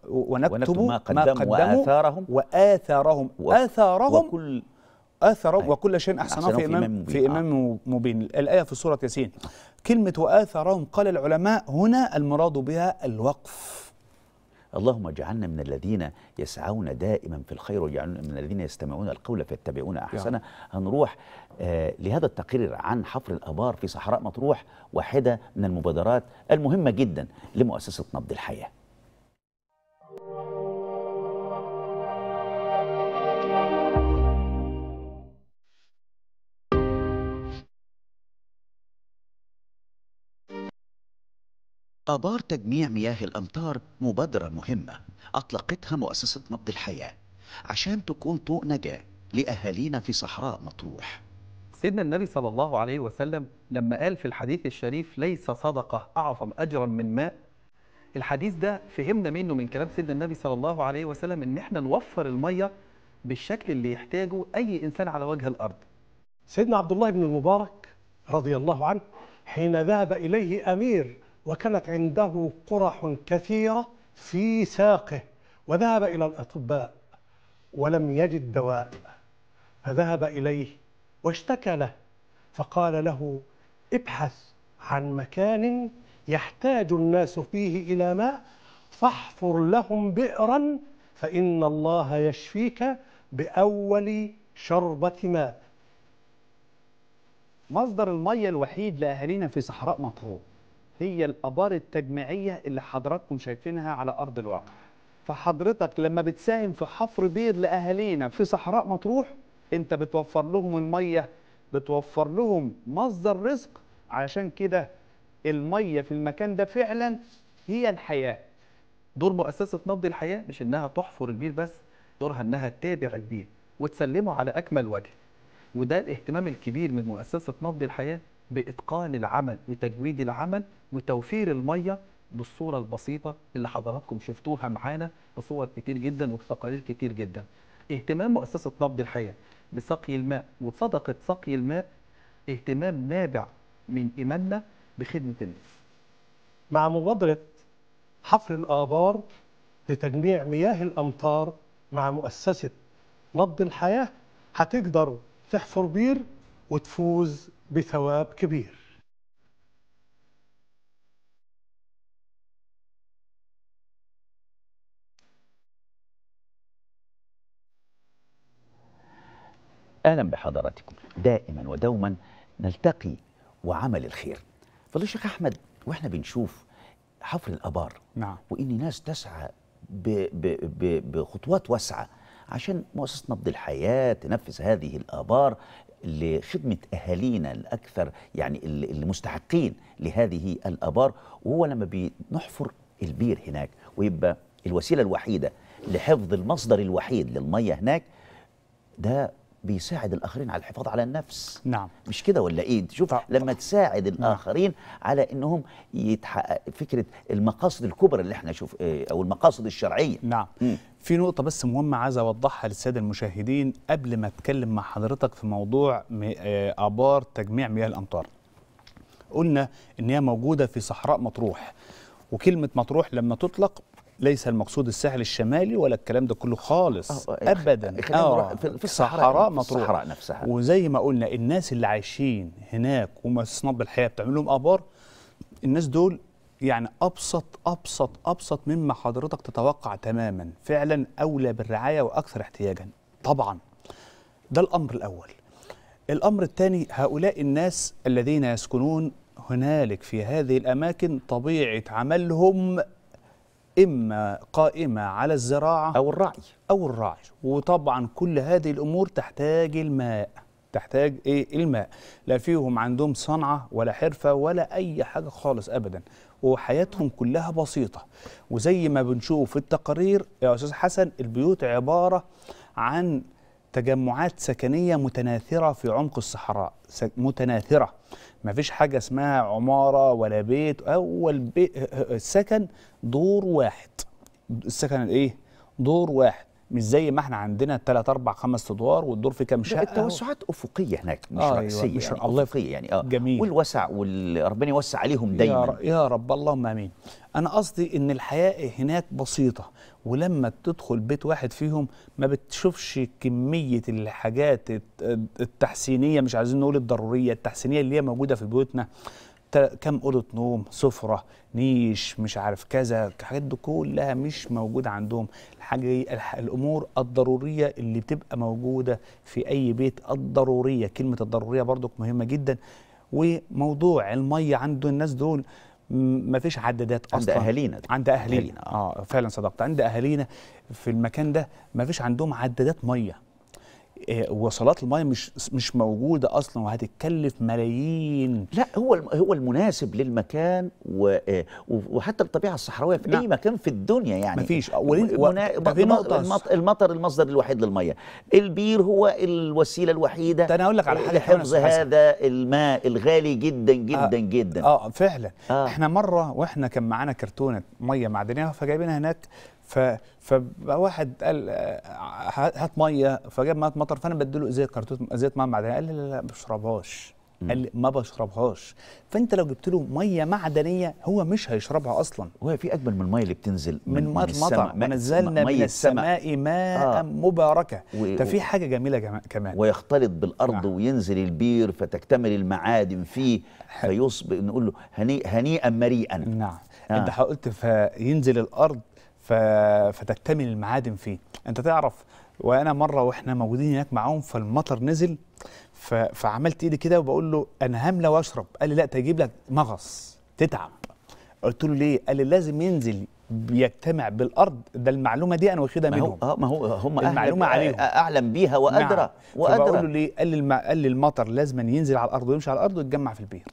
C: ونكتب, ما قدموا, ما قدموا وآثارهم وآثارهم آثارهم وكل اثر طيب. وكل شيء احسنه في امام في آه. امام مبين الايه في سوره ياسين كلمة وآثرهم قال
B: العلماء هنا المراد بها الوقف اللهم اجعلنا من الذين يسعون دائما في الخير واجعلنا من الذين يستمعون القول فيتبعون احسنه هنروح آه لهذا التقرير عن حفر الابار في صحراء مطروح واحده من المبادرات المهمه جدا لمؤسسه نبض الحياه آبار تجميع مياه الأمطار مبادرة مهمة أطلقتها مؤسسة نبض الحياة عشان تكون طوق نجاة لأهالينا في صحراء مطروح
F: سيدنا النبي صلى الله عليه وسلم لما قال في الحديث الشريف ليس صدقة أعظم أجرا من ماء الحديث ده فهمنا منه من كلام سيدنا النبي صلى الله عليه وسلم إن احنا نوفر المية بالشكل اللي يحتاجه أي إنسان على وجه الأرض
E: سيدنا عبد الله بن المبارك رضي الله عنه حين ذهب إليه أمير وكانت عنده قرح كثيرة في ساقه وذهب إلى الأطباء ولم يجد دواء فذهب إليه واشتكى له فقال له ابحث عن مكان يحتاج الناس فيه إلى ماء فاحفر لهم بئرا فإن الله يشفيك بأول شربة ماء مصدر المية الوحيد لأهالينا في صحراء مطروح
C: هي الآبار التجميعية اللي حضراتكم شايفينها على أرض الواقع فحضرتك لما بتساهم في حفر بير لأهالينا في صحراء مطروح أنت بتوفر لهم المية بتوفر لهم مصدر رزق عشان كده المية في
F: المكان ده فعلا هي الحياة دور مؤسسة نبض الحياة مش إنها تحفر البير بس دورها إنها تتابع البير وتسلمه على أكمل وجه وده الاهتمام الكبير من مؤسسة نبض الحياة باتقان العمل وتجويد العمل وتوفير الميه بالصوره البسيطه اللي حضراتكم شفتوها معانا بصور كتير جدا وتقارير كتير جدا. اهتمام مؤسسه نبض الحياه بسقي الماء وصدقه سقي الماء اهتمام نابع من ايماننا بخدمه الناس.
E: مع مبادره حفر الابار لتجميع مياه الامطار مع مؤسسه نبض الحياه هتقدروا تحفر بير وتفوز بثواب كبير
B: اهلا بحضراتكم دائما ودوما نلتقي وعمل الخير فضل الشيخ احمد واحنا بنشوف حفر الابار نعم وان ناس تسعى بـ بـ بخطوات واسعه عشان مؤسسه نبض الحياه تنفذ هذه الابار لخدمة أهالينا الأكثر يعني المستحقين لهذه الآبار وهو لما بنحفر البير هناك ويبقى الوسيلة الوحيدة لحفظ المصدر الوحيد للمية هناك ده بيساعد الاخرين على الحفاظ على النفس نعم مش كده ولا ايه شوف طبعا. لما تساعد نعم. الاخرين نعم. على انهم يتحقق فكره المقاصد الكبرى اللي احنا شوف إيه، او المقاصد الشرعيه نعم م. في
C: نقطة بس مهمة عايز أوضحها للسادة المشاهدين قبل ما أتكلم مع حضرتك في موضوع آه، آبار تجميع مياه الأمطار. قلنا إن هي موجودة في صحراء مطروح وكلمة مطروح لما تطلق ليس المقصود الساحل الشمالي ولا الكلام ده كله خالص أوه. أه، ابدا اه في الصحراء يعني، مطروح الصحراء نفسها وزي ما قلنا الناس اللي عايشين هناك ومصنب الحياه بتعمل لهم ابار الناس دول يعني ابسط ابسط ابسط مما حضرتك تتوقع تماما فعلا اولى بالرعايه واكثر احتياجا طبعا ده الامر الاول الامر الثاني هؤلاء الناس الذين يسكنون هنالك في هذه الاماكن طبيعه عملهم إما قائمة على الزراعة أو الرعي أو الرعي وطبعا كل هذه الأمور تحتاج الماء تحتاج إيه الماء لا فيهم عندهم صنعة ولا حرفة ولا أي حاجة خالص أبدا وحياتهم كلها بسيطة وزي ما بنشوف في التقارير يا أستاذ حسن البيوت عبارة عن تجمعات سكنية متناثرة في عمق الصحراء متناثرة ما فيش حاجة اسمها عمارة ولا بيت أول بي... سكن دور واحد السكن الايه دور واحد مش زي ما احنا عندنا ثلاث اربع خمس ادوار والدور فيه كام شقه التوسعات افقيه هناك مش آه أيوة، راسيه أيوة. مش يعني الله افقيه يعني اه جميل والوسع
B: وربنا يوسع عليهم دايما يا رب, يا
C: رب اللهم امين انا قصدي ان الحياه هناك بسيطه ولما تدخل بيت واحد فيهم ما بتشوفش كمية الحاجات التحسينية مش عايزين نقول الضرورية التحسينية اللي هي موجودة في بيوتنا كم أوضة نوم سفرة نيش مش عارف كذا الحاجات دي كلها مش موجودة عندهم الحاجة الأمور الضرورية اللي بتبقى موجودة في أي بيت الضرورية كلمة الضرورية برضك مهمة جدا وموضوع المية عند الناس دول ما فيش عدادات اصلا عند اهالينا عند اهالينا آه. اه فعلا صدقت عند اهالينا في المكان ده ما فيش عندهم عدادات ميه آه، وصلات الميه مش مش موجوده
B: اصلا وهتتكلف ملايين لا هو هو المناسب للمكان آه، وحتى الطبيعه الصحراويه في لا. اي مكان في الدنيا يعني مفيش ولين المطر, المطر المصدر الوحيد للميه البير هو الوسيله الوحيده ده انا اقول لك على حاجه لحفظ هذا الماء الغالي جدا آه، جدا آه جدا اه
C: فعلا آه. احنا مره واحنا كان معانا كرتونه ميه معدنيه فجايبينها هناك ف فواحد قال آه، هات ميه فجاب ميه مطر فانا بديله ازاي كرتون ازاي ميه معدنيه قال لي لا لا ما بشربهاش قال لي ما بشربهاش فانت لو جبت له ميه معدنيه هو
B: مش هيشربها اصلا هو في اجمل من الميه اللي بتنزل من, من ميه ما نزلنا من السماء
C: ماء
B: آه. مباركه و... ففي حاجه جميله كمان ويختلط بالارض آه. وينزل البير فتكتمل المعادن فيه فيصبح نقول له هني... هنيئا مريئا نعم آه. انت قلت
C: فينزل
B: الارض فتكتمل المعادن فيه
C: انت تعرف وانا مره واحنا موجودين هناك معاهم فالمطر نزل فعملت ايدي كده وبقول له انا هامله واشرب قال لي لا تجيب لك مغص تتعب قلت له ليه قال لي لازم ينزل بيجتمع بالارض ده المعلومه دي انا واخدها منهم اه ما هو هم المعلومه آه، عليهم آه، اعلم بيها وادرى نعم. وادرى بقول له ليه قال لي الم... قال لي المطر لازم ينزل على الارض ويمشي على الارض ويتجمع في البير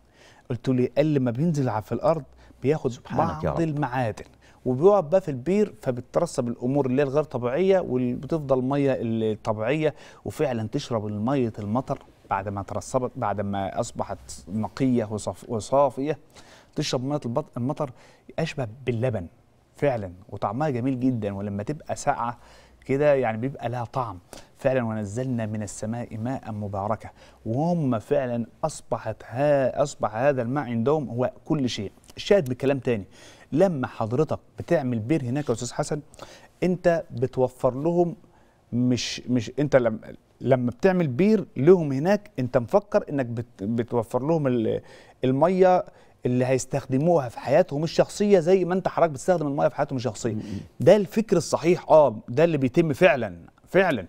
C: قلت له ليه قال لي ما بينزل في الارض بياخد بعض رب. المعادن وبيقعد بقى في البير فبترسب الامور اللي هي الغير طبيعيه وبتفضل ميه الطبيعيه وفعلا تشرب ميه المطر بعد ما ترسبت بعد ما اصبحت نقيه وصف وصافيه تشرب ميه المطر اشبه باللبن فعلا وطعمها جميل جدا ولما تبقى ساقعه كده يعني بيبقى لها طعم فعلا ونزلنا من السماء ماء مباركه وهم فعلا اصبحت ها اصبح هذا الماء عندهم هو كل شيء الشاهد بكلام تاني لما حضرتك بتعمل بير هناك يا استاذ حسن انت بتوفر لهم مش مش انت لما لما بتعمل بير لهم هناك انت مفكر انك بت بتوفر لهم الميه اللي هيستخدموها في حياتهم الشخصيه زي ما انت حضرتك بتستخدم الميه في حياتهم الشخصيه ده الفكر الصحيح اه ده اللي بيتم فعلا فعلا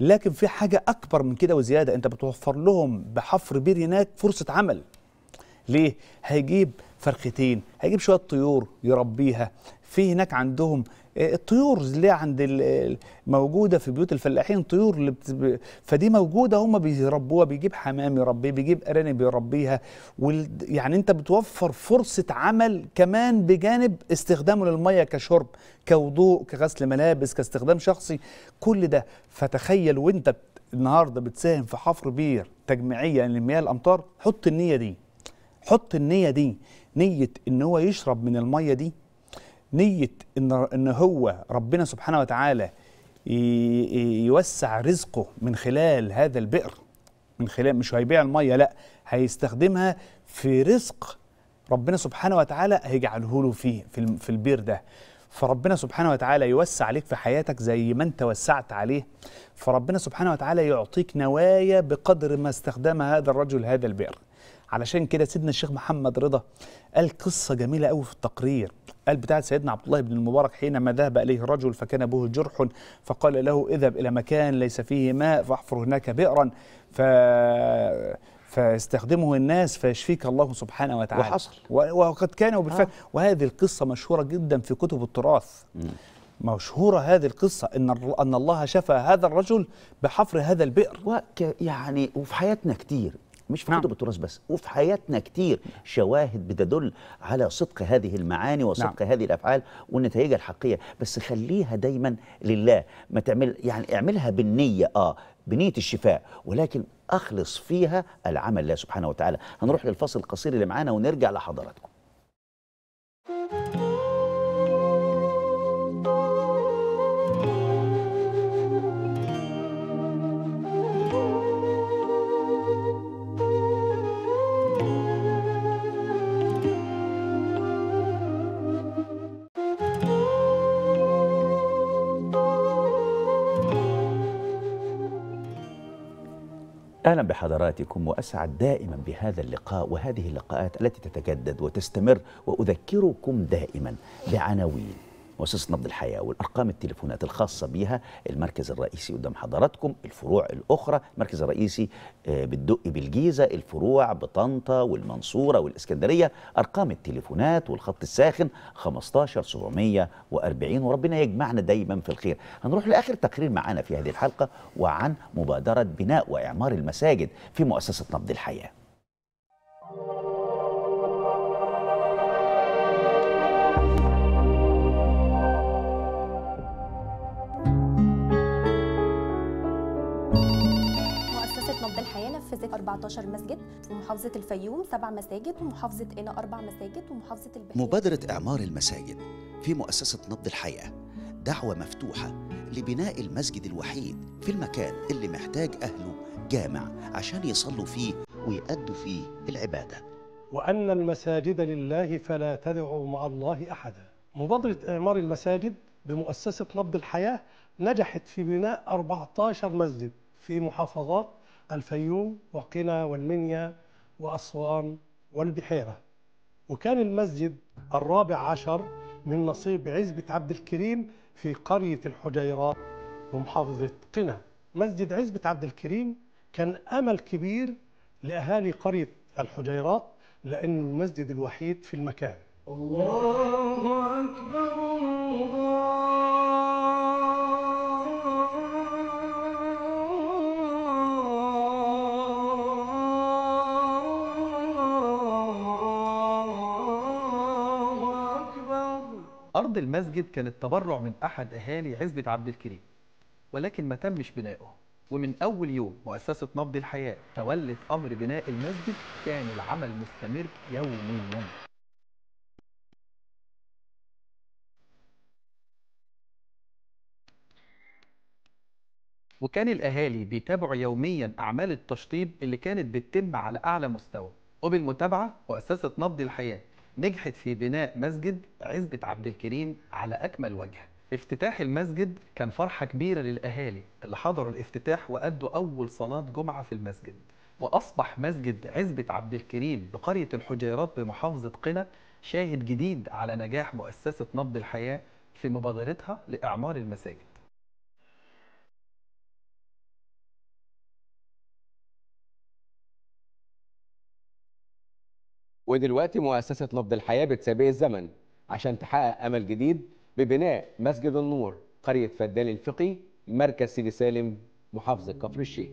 C: لكن في حاجه اكبر من كده وزياده انت بتوفر لهم بحفر بير هناك فرصه عمل ليه هيجيب فرختين هيجيب شويه طيور يربيها في هناك عندهم آه، الطيور اللي عند موجوده في بيوت الفلاحين طيور اللي بت... فدي موجوده هم بيربوها بيجيب حمام يربيه بيجيب ارانب يربيها وال... يعني انت بتوفر فرصه عمل كمان بجانب استخدامه للميه كشرب كوضوء كغسل ملابس كاستخدام شخصي كل ده فتخيل وانت النهارده بتساهم في حفر بير تجميعيه لمياه الامطار حط النيه دي حط النيه دي نيه ان هو يشرب من الميه دي نيه ان ان هو ربنا سبحانه وتعالى يوسع رزقه من خلال هذا البئر من خلال مش هيبيع الميه لا هيستخدمها في رزق ربنا سبحانه وتعالى هيجعله له فيه في في البير ده فربنا سبحانه وتعالى يوسع عليك في حياتك زي ما انت وسعت عليه فربنا سبحانه وتعالى يعطيك نوايا بقدر ما استخدم هذا الرجل هذا البئر علشان كده سيدنا الشيخ محمد رضا قال قصة جميلة قوي في التقرير قال بتاعت سيدنا عبد الله بن المبارك حينما ذهب إليه رجل فكان به جرح فقال له اذهب إلى مكان ليس فيه ماء فاحفر هناك بئرا ف... فيستخدمه الناس فيشفيك الله سبحانه وتعالى وحصل وقد كان وبالفعل آه. وهذه القصة مشهورة جدا في كتب التراث م. مشهورة هذه القصة
B: إن أن الله شفى هذا الرجل بحفر هذا البئر وك يعني وفي حياتنا كتير مش في نعم. كتب التراث بس وفي حياتنا كتير شواهد بتدل على صدق هذه المعاني وصدق نعم. هذه الافعال والنتائج الحقيقيه بس خليها دايما لله ما تعمل يعني اعملها بالنيه اه بنيه الشفاء ولكن اخلص فيها العمل لله سبحانه وتعالى هنروح للفصل القصير اللي معانا ونرجع لحضراتكم اهلا بحضراتكم واسعد دائما بهذا اللقاء وهذه اللقاءات التي تتجدد وتستمر واذكركم دائما بعناوين مؤسسه نبض الحياه والارقام التليفونات الخاصه بها المركز الرئيسي قدام حضراتكم الفروع الاخرى المركز الرئيسي آه، بالدق بالجيزه الفروع بطنطا والمنصوره والاسكندريه ارقام التليفونات والخط الساخن 15 740 وربنا يجمعنا دايما في الخير هنروح لاخر تقرير معانا في هذه الحلقه وعن مبادره بناء واعمار المساجد في مؤسسه نبض الحياه
F: مساجد 14 مسجد في محافظة الفيوم سبع مساجد ومحافظة قنا أربع مساجد ومحافظة البحيرة
B: مبادرة إعمار المساجد في مؤسسة نبض الحياة دعوة مفتوحة لبناء المسجد الوحيد في المكان اللي محتاج أهله جامع عشان يصلوا فيه ويأدوا فيه العبادة
E: وأن المساجد لله فلا تدعوا مع الله أحدا مبادرة إعمار المساجد بمؤسسة نبض الحياة نجحت في بناء 14 مسجد في محافظات الفيوم وقنا والمنيا وأسوان والبحيرة وكان المسجد الرابع عشر من نصيب عزبة عبد الكريم في قرية الحجيرات بمحافظة قنا مسجد عزبة عبد الكريم كان أمل كبير لأهالي قرية الحجيرات لأنه المسجد الوحيد في المكان
A: الله أكبر الله
F: أرض المسجد كان التبرع من أحد أهالي عزبة عبد الكريم ولكن ما تمش بنائه ومن أول يوم مؤسسة نبض الحياة تولت أمر بناء المسجد كان العمل مستمر يوميا وكان الأهالي بيتابعوا يوميا أعمال التشطيب اللي كانت بتتم على أعلى مستوى وبالمتابعة مؤسسة نبض الحياة نجحت في بناء مسجد عزبة عبد الكريم على أكمل وجه افتتاح المسجد كان فرحة كبيرة للأهالي اللي حضروا الافتتاح وأدوا أول صلاة جمعة في المسجد وأصبح مسجد عزبة عبد الكريم بقرية الحجيرات بمحافظة قنا شاهد جديد على نجاح مؤسسة نبض الحياة في مبادرتها لإعمار المساجد
D: ودلوقتي مؤسسه نبض الحياه بتسابق الزمن عشان تحقق امل جديد ببناء مسجد النور قريه فدان الفقي مركز سيدي سالم محافظه كفر الشيخ.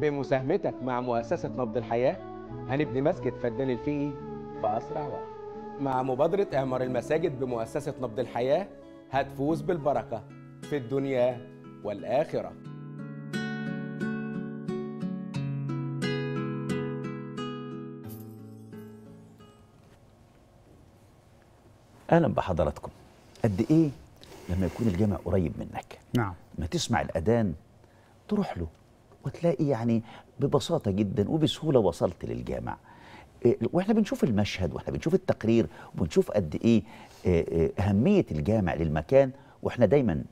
D: بمساهمتك مع مؤسسه نبض الحياه هنبني مسجد فدان الفقي في اسرع وقت. مع مبادره اعمار المساجد بمؤسسه نبض الحياه هتفوز بالبركه في الدنيا والاخره.
B: اهلا بحضراتكم قد ايه لما يكون الجامع قريب منك نعم ما تسمع الاذان تروح له وتلاقي يعني ببساطه جدا وبسهوله وصلت للجامع إيه، واحنا بنشوف المشهد واحنا بنشوف التقرير وبنشوف قد ايه, إيه،, إيه، اهميه الجامع للمكان واحنا دايما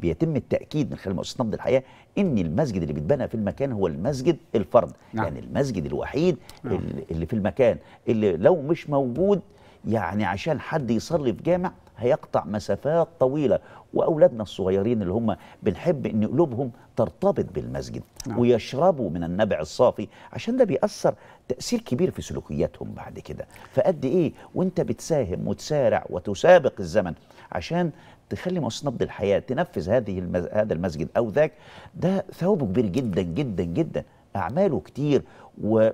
B: بيتم التاكيد من خلال مؤسسه نبض الحياه ان المسجد اللي بيتبنى في المكان هو المسجد الفرد نعم. يعني المسجد الوحيد نعم. اللي في المكان اللي لو مش موجود يعني عشان حد يصلي في جامع هيقطع مسافات طويله واولادنا الصغيرين اللي هم بنحب ان قلوبهم ترتبط بالمسجد نعم. ويشربوا من النبع الصافي عشان ده بيأثر تأثير كبير في سلوكياتهم بعد كده فقد ايه وانت بتساهم وتسارع وتسابق الزمن عشان تخلي نبض الحياه تنفذ هذه المز... هذا المسجد او ذاك ده ثوابه كبير جدا جدا جدا اعماله كتير و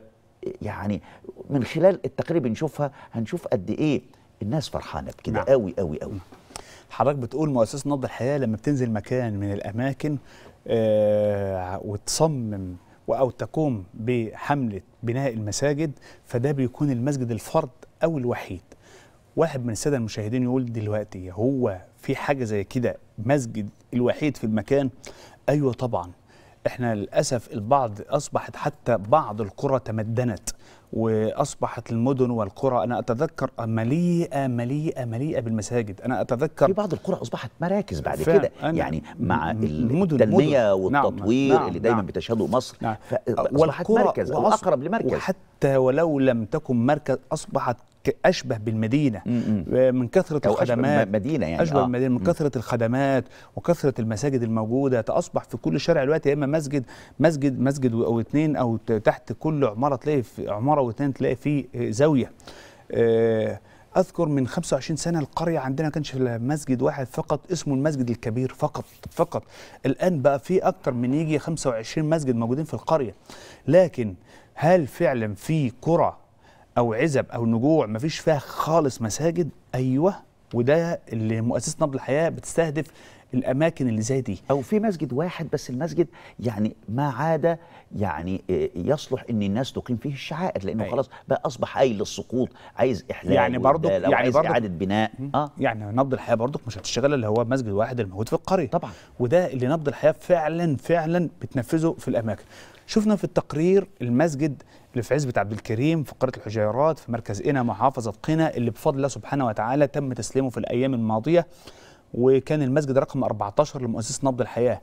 B: يعني من خلال التقرير بنشوفها هنشوف قد ايه الناس فرحانه بكده قوي نعم. قوي قوي نعم. حضرتك بتقول مؤسسه نبض الحياه لما بتنزل مكان
C: من الاماكن آه وتصمم او تقوم بحمله بناء المساجد فده بيكون المسجد الفرد او الوحيد واحد من الساده المشاهدين يقول دلوقتي هو في حاجه زي كده مسجد الوحيد في المكان ايوه طبعا احنا للاسف البعض اصبحت حتى بعض القرى تمدنت واصبحت المدن والقرى انا اتذكر مليئه مليئه مليئه بالمساجد انا اتذكر في بعض القرى اصبحت مراكز بعد كده يعني
B: مع المدن التنميه مدن. نعم، والتطوير نعم. اللي دايما نعم. بتشهده مصر نعم. فاصبحت مركز واقرب اقرب
C: لمركز وحتى ولو لم تكن مركز اصبحت اشبه بالمدينه آه، من كثره الخدمات مدينه يعني اشبه آه. بالمدينه من كثره الخدمات وكثره المساجد الموجوده فاصبح في كل شارع دلوقتي يا اما مسجد مسجد مسجد او اثنين او تحت كل عماره تلاقي في عماره واثنين تلاقي فيه آه، زاويه آه، اذكر من 25 سنه القريه عندنا كانش مسجد واحد فقط اسمه المسجد الكبير فقط فقط الان بقى في اكتر من يجي 25 مسجد موجودين في القريه لكن هل فعلا في قرى او عزب او نجوع ما فيش فيها خالص مساجد ايوه وده اللي مؤسسه نبض الحياه بتستهدف الاماكن اللي زي
B: دي او في مسجد واحد بس المسجد يعني ما عاد يعني آه، يصلح ان الناس تقيم فيه الشعائر لانه أي. أيوة. خلاص بقى اصبح قايل للسقوط عايز احلال يعني برضه يعني عايز اعاده بناء اه يعني نبض الحياه برضه مش هتشتغل اللي هو مسجد واحد الموجود في القريه طبعا
C: وده اللي نبض الحياه فعلا فعلا بتنفذه في الاماكن شفنا في التقرير المسجد اللي في عزبة عبد الكريم في قرية الحجيرات في مركز قنا محافظة قنا اللي بفضل الله سبحانه وتعالى تم تسليمه في الأيام الماضية وكان المسجد رقم 14 لمؤسسة نبض الحياة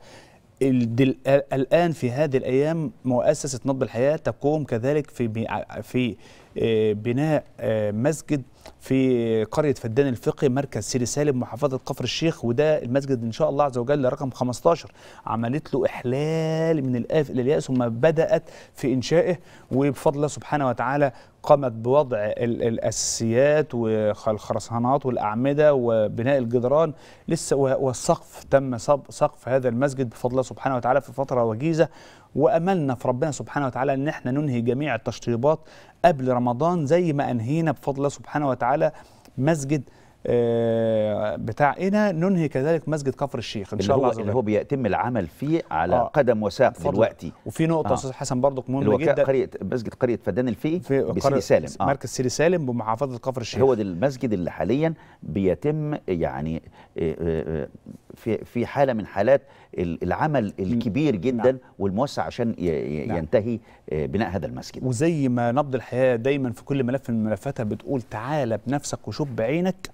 C: الآن في هذه الأيام مؤسسة نبض الحياة تقوم كذلك في في آه، بناء آه، مسجد في قرية فدان الفقي مركز سيري سالم محافظة قفر الشيخ وده المسجد إن شاء الله عز وجل رقم 15 عملت له إحلال من الآف إلى الياء ثم بدأت في إنشائه وبفضل الله سبحانه وتعالى قامت بوضع الأساسيات والخرسانات والأعمدة وبناء الجدران لسه والسقف تم سقف هذا المسجد بفضل الله سبحانه وتعالى في فترة وجيزة واملنا في ربنا سبحانه وتعالى ان احنا ننهي جميع التشطيبات قبل رمضان زي ما انهينا بفضل الله سبحانه وتعالى مسجد آه، بتاع هنا ننهي كذلك مسجد كفر الشيخ ان شاء الله اللي هو
B: بيتم العمل فيه على آه قدم وساق دلوقتي وفي نقطه آه. استاذ آه حسن
C: برضك مهمه جدا
B: قريه مسجد قريه فدان الفي في بسيدي سالم آه مركز سيدي سالم بمحافظه كفر الشيخ هو ده المسجد اللي حاليا بيتم يعني آه، في في حاله من حالات العمل الكبير جدا نعم. والموسع عشان نعم. ينتهي نعم. بناء هذا المسجد
C: وزي ما نبض الحياه دايما في كل ملف من ملفاتها بتقول تعالى بنفسك وشوف بعينك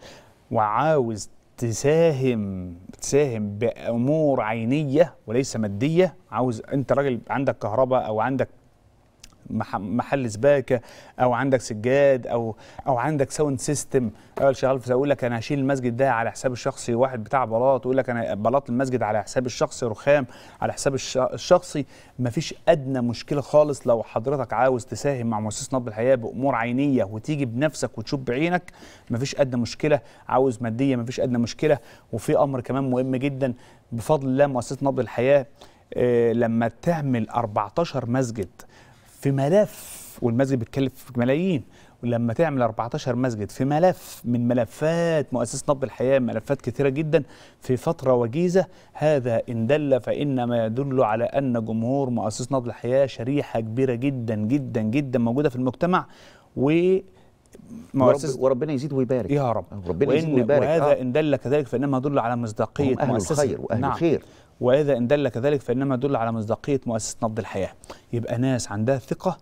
C: وعاوز تساهم تساهم بامور عينيه وليس ماديه عاوز انت راجل عندك كهرباء او عندك محل سباكه او عندك سجاد او او عندك ساوند سيستم اول شغال فيقول لك انا هشيل المسجد ده على حساب الشخصي واحد بتاع بلاط يقول لك انا بلاط المسجد على حساب الشخصي رخام على حساب الشخصي مفيش ادنى مشكله خالص لو حضرتك عاوز تساهم مع مؤسسه نبض الحياه بامور عينيه وتيجي بنفسك وتشوف بعينك مفيش ادنى مشكله عاوز ماديه مفيش ادنى مشكله وفي امر كمان مهم جدا بفضل الله مؤسسه نبض الحياه آه، لما تعمل 14 مسجد في ملف والمسجد بيتكلف في ملايين ولما تعمل 14 مسجد في ملف من ملفات مؤسسه نبض الحياه ملفات كثيره جدا في فتره وجيزه هذا ان دل فانما يدل على ان جمهور مؤسسه نبض الحياه شريحه كبيره جدا جدا جدا موجوده في المجتمع و
B: مؤسس ورب وربنا
C: يزيد ويبارك يا رب ربنا يزيد ويبارك وهذا آه. ان دل كذلك فانما يدل على مصداقيه مؤسسه الخير واهل نعم. الخير واذا ان دل كذلك فانما دل على مصداقيه مؤسسه نبض الحياه يبقى ناس عندها ثقه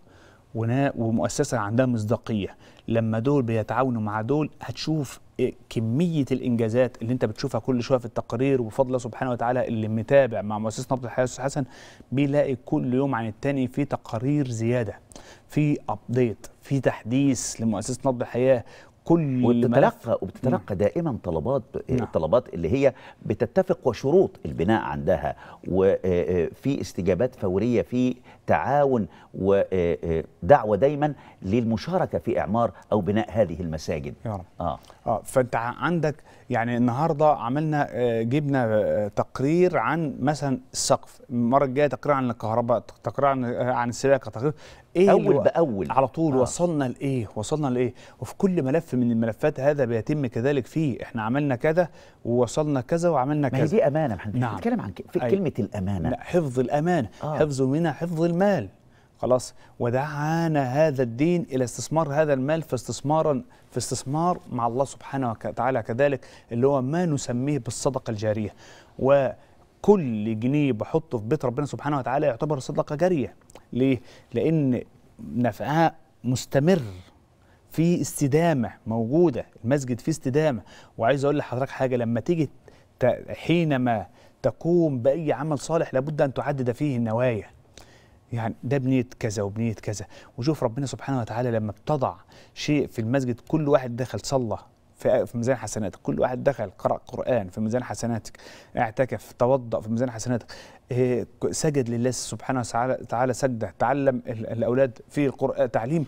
C: ومؤسسه عندها مصداقيه لما دول بيتعاونوا مع دول هتشوف كميه الانجازات اللي انت بتشوفها كل شويه في التقارير وبفضل سبحانه وتعالى اللي متابع مع مؤسسه نبض الحياه استاذ حسن بيلاقي كل يوم عن التاني في تقارير زياده
B: في ابديت في تحديث لمؤسسه نبض الحياه كل وبتتلقى وبتتلقى دائما طلبات نعم. الطلبات اللي هي بتتفق وشروط البناء عندها وفي استجابات فوريه في التعاون ودعوه آه، آه، دايما للمشاركه في اعمار او بناء هذه المساجد يا رب. آه. اه فانت عندك يعني النهارده عملنا آه، جبنا تقرير عن
C: مثلا السقف المره الجايه تقرير عن الكهرباء تقرير عن عن السباكه تقرير ايه اول باول على طول آه. وصلنا لايه وصلنا لايه وفي كل ملف من الملفات هذا بيتم كذلك فيه احنا عملنا كذا ووصلنا كذا وعملنا كذا ما هي دي امانه نعم. بنتكلم عن ك... في أي. كلمه الامانه لا حفظ الامانه آه. حفظ منها حفظ الم... المال خلاص ودعانا هذا الدين الى استثمار هذا المال في استثمارا في استثمار مع الله سبحانه وتعالى كذلك اللي هو ما نسميه بالصدقه الجاريه وكل جنيه بحطه في بيت ربنا سبحانه وتعالى يعتبر صدقه جاريه ليه لان نفعها مستمر في استدامه موجوده المسجد في استدامه وعايز اقول لحضرتك حاجه لما تيجي حينما تقوم باي عمل صالح لابد ان تعدد فيه النوايا يعني ده بنيه كذا وبنيه كذا وشوف ربنا سبحانه وتعالى لما بتضع شيء في المسجد كل واحد دخل صلى في ميزان حسناتك كل واحد دخل قرأ قرآن في ميزان حسناتك اعتكف توضأ في ميزان حسناتك إيه، سجد لله سبحانه وتعالى سجدة تعلم الأولاد في القرآن تعليم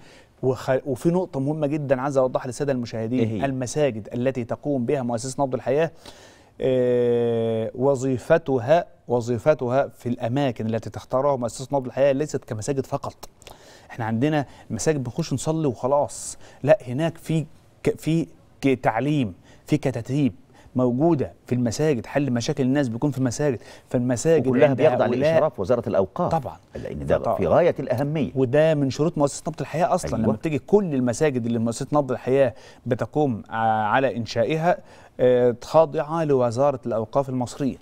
C: وفي نقطة مهمة جدا عايز أوضحها للسادة المشاهدين إيه؟ المساجد التي تقوم بها مؤسسة نبض الحياة آه، وظيفتها وظيفتها في الاماكن التي تختارها مؤسسه نبض الحياه ليست كمساجد فقط احنا عندنا مساجد بنخش نصلي وخلاص لا هناك في في تعليم في كتاتيب موجوده في المساجد حل مشاكل الناس بيكون في المساجد فالمساجد كلها بيخضع لاشراف
B: وزاره الاوقاف طبعا لان ده طبعا. في
C: غايه الاهميه وده من شروط مؤسسه نبض الحياه اصلا أيوة. لما بتيجي كل المساجد اللي مؤسسه نبض الحياه بتقوم على انشائها آه، خاضعه لوزاره الاوقاف المصريه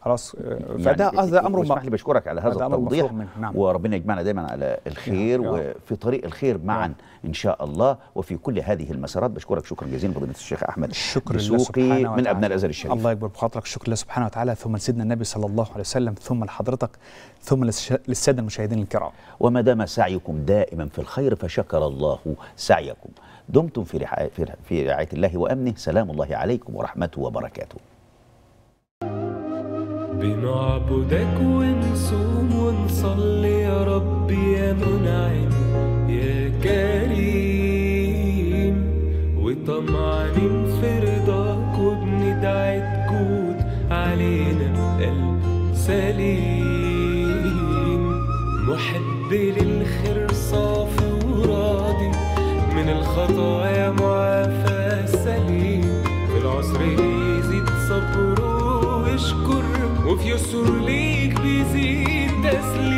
C: خلاص آه،
B: يعني فده يعني هذا امر اسمح لي بشكرك على هذا التوضيح نعم. وربنا يجمعنا دايما على الخير نعم. وفي طريق الخير معا نعم. ان شاء الله وفي كل هذه المسارات بشكرك شكرا جزيلا فضيله الشيخ احمد شكرا سوقي من ابناء الازهر الشريف الله
C: يكبر بخاطرك شكرا لله سبحانه وتعالى ثم لسيدنا النبي صلى الله
B: عليه وسلم ثم لحضرتك ثم للساده المشاهدين الكرام وما دام سعيكم دائما في الخير فشكر الله سعيكم دمتم في رعاية, في رعاية الله وأمنه سلام الله عليكم ورحمته وبركاته
A: بنعبدك ونصوم ونصلي يا ربي يا منعم كريم وطمعانين في رضاك وبندعي تجود علينا بقلب سليم محب للخير صافي وراضي من الخطايا معافى سليم في العسر بيزيد صبره واشكر وفي يسر ليك بيزيد تسليم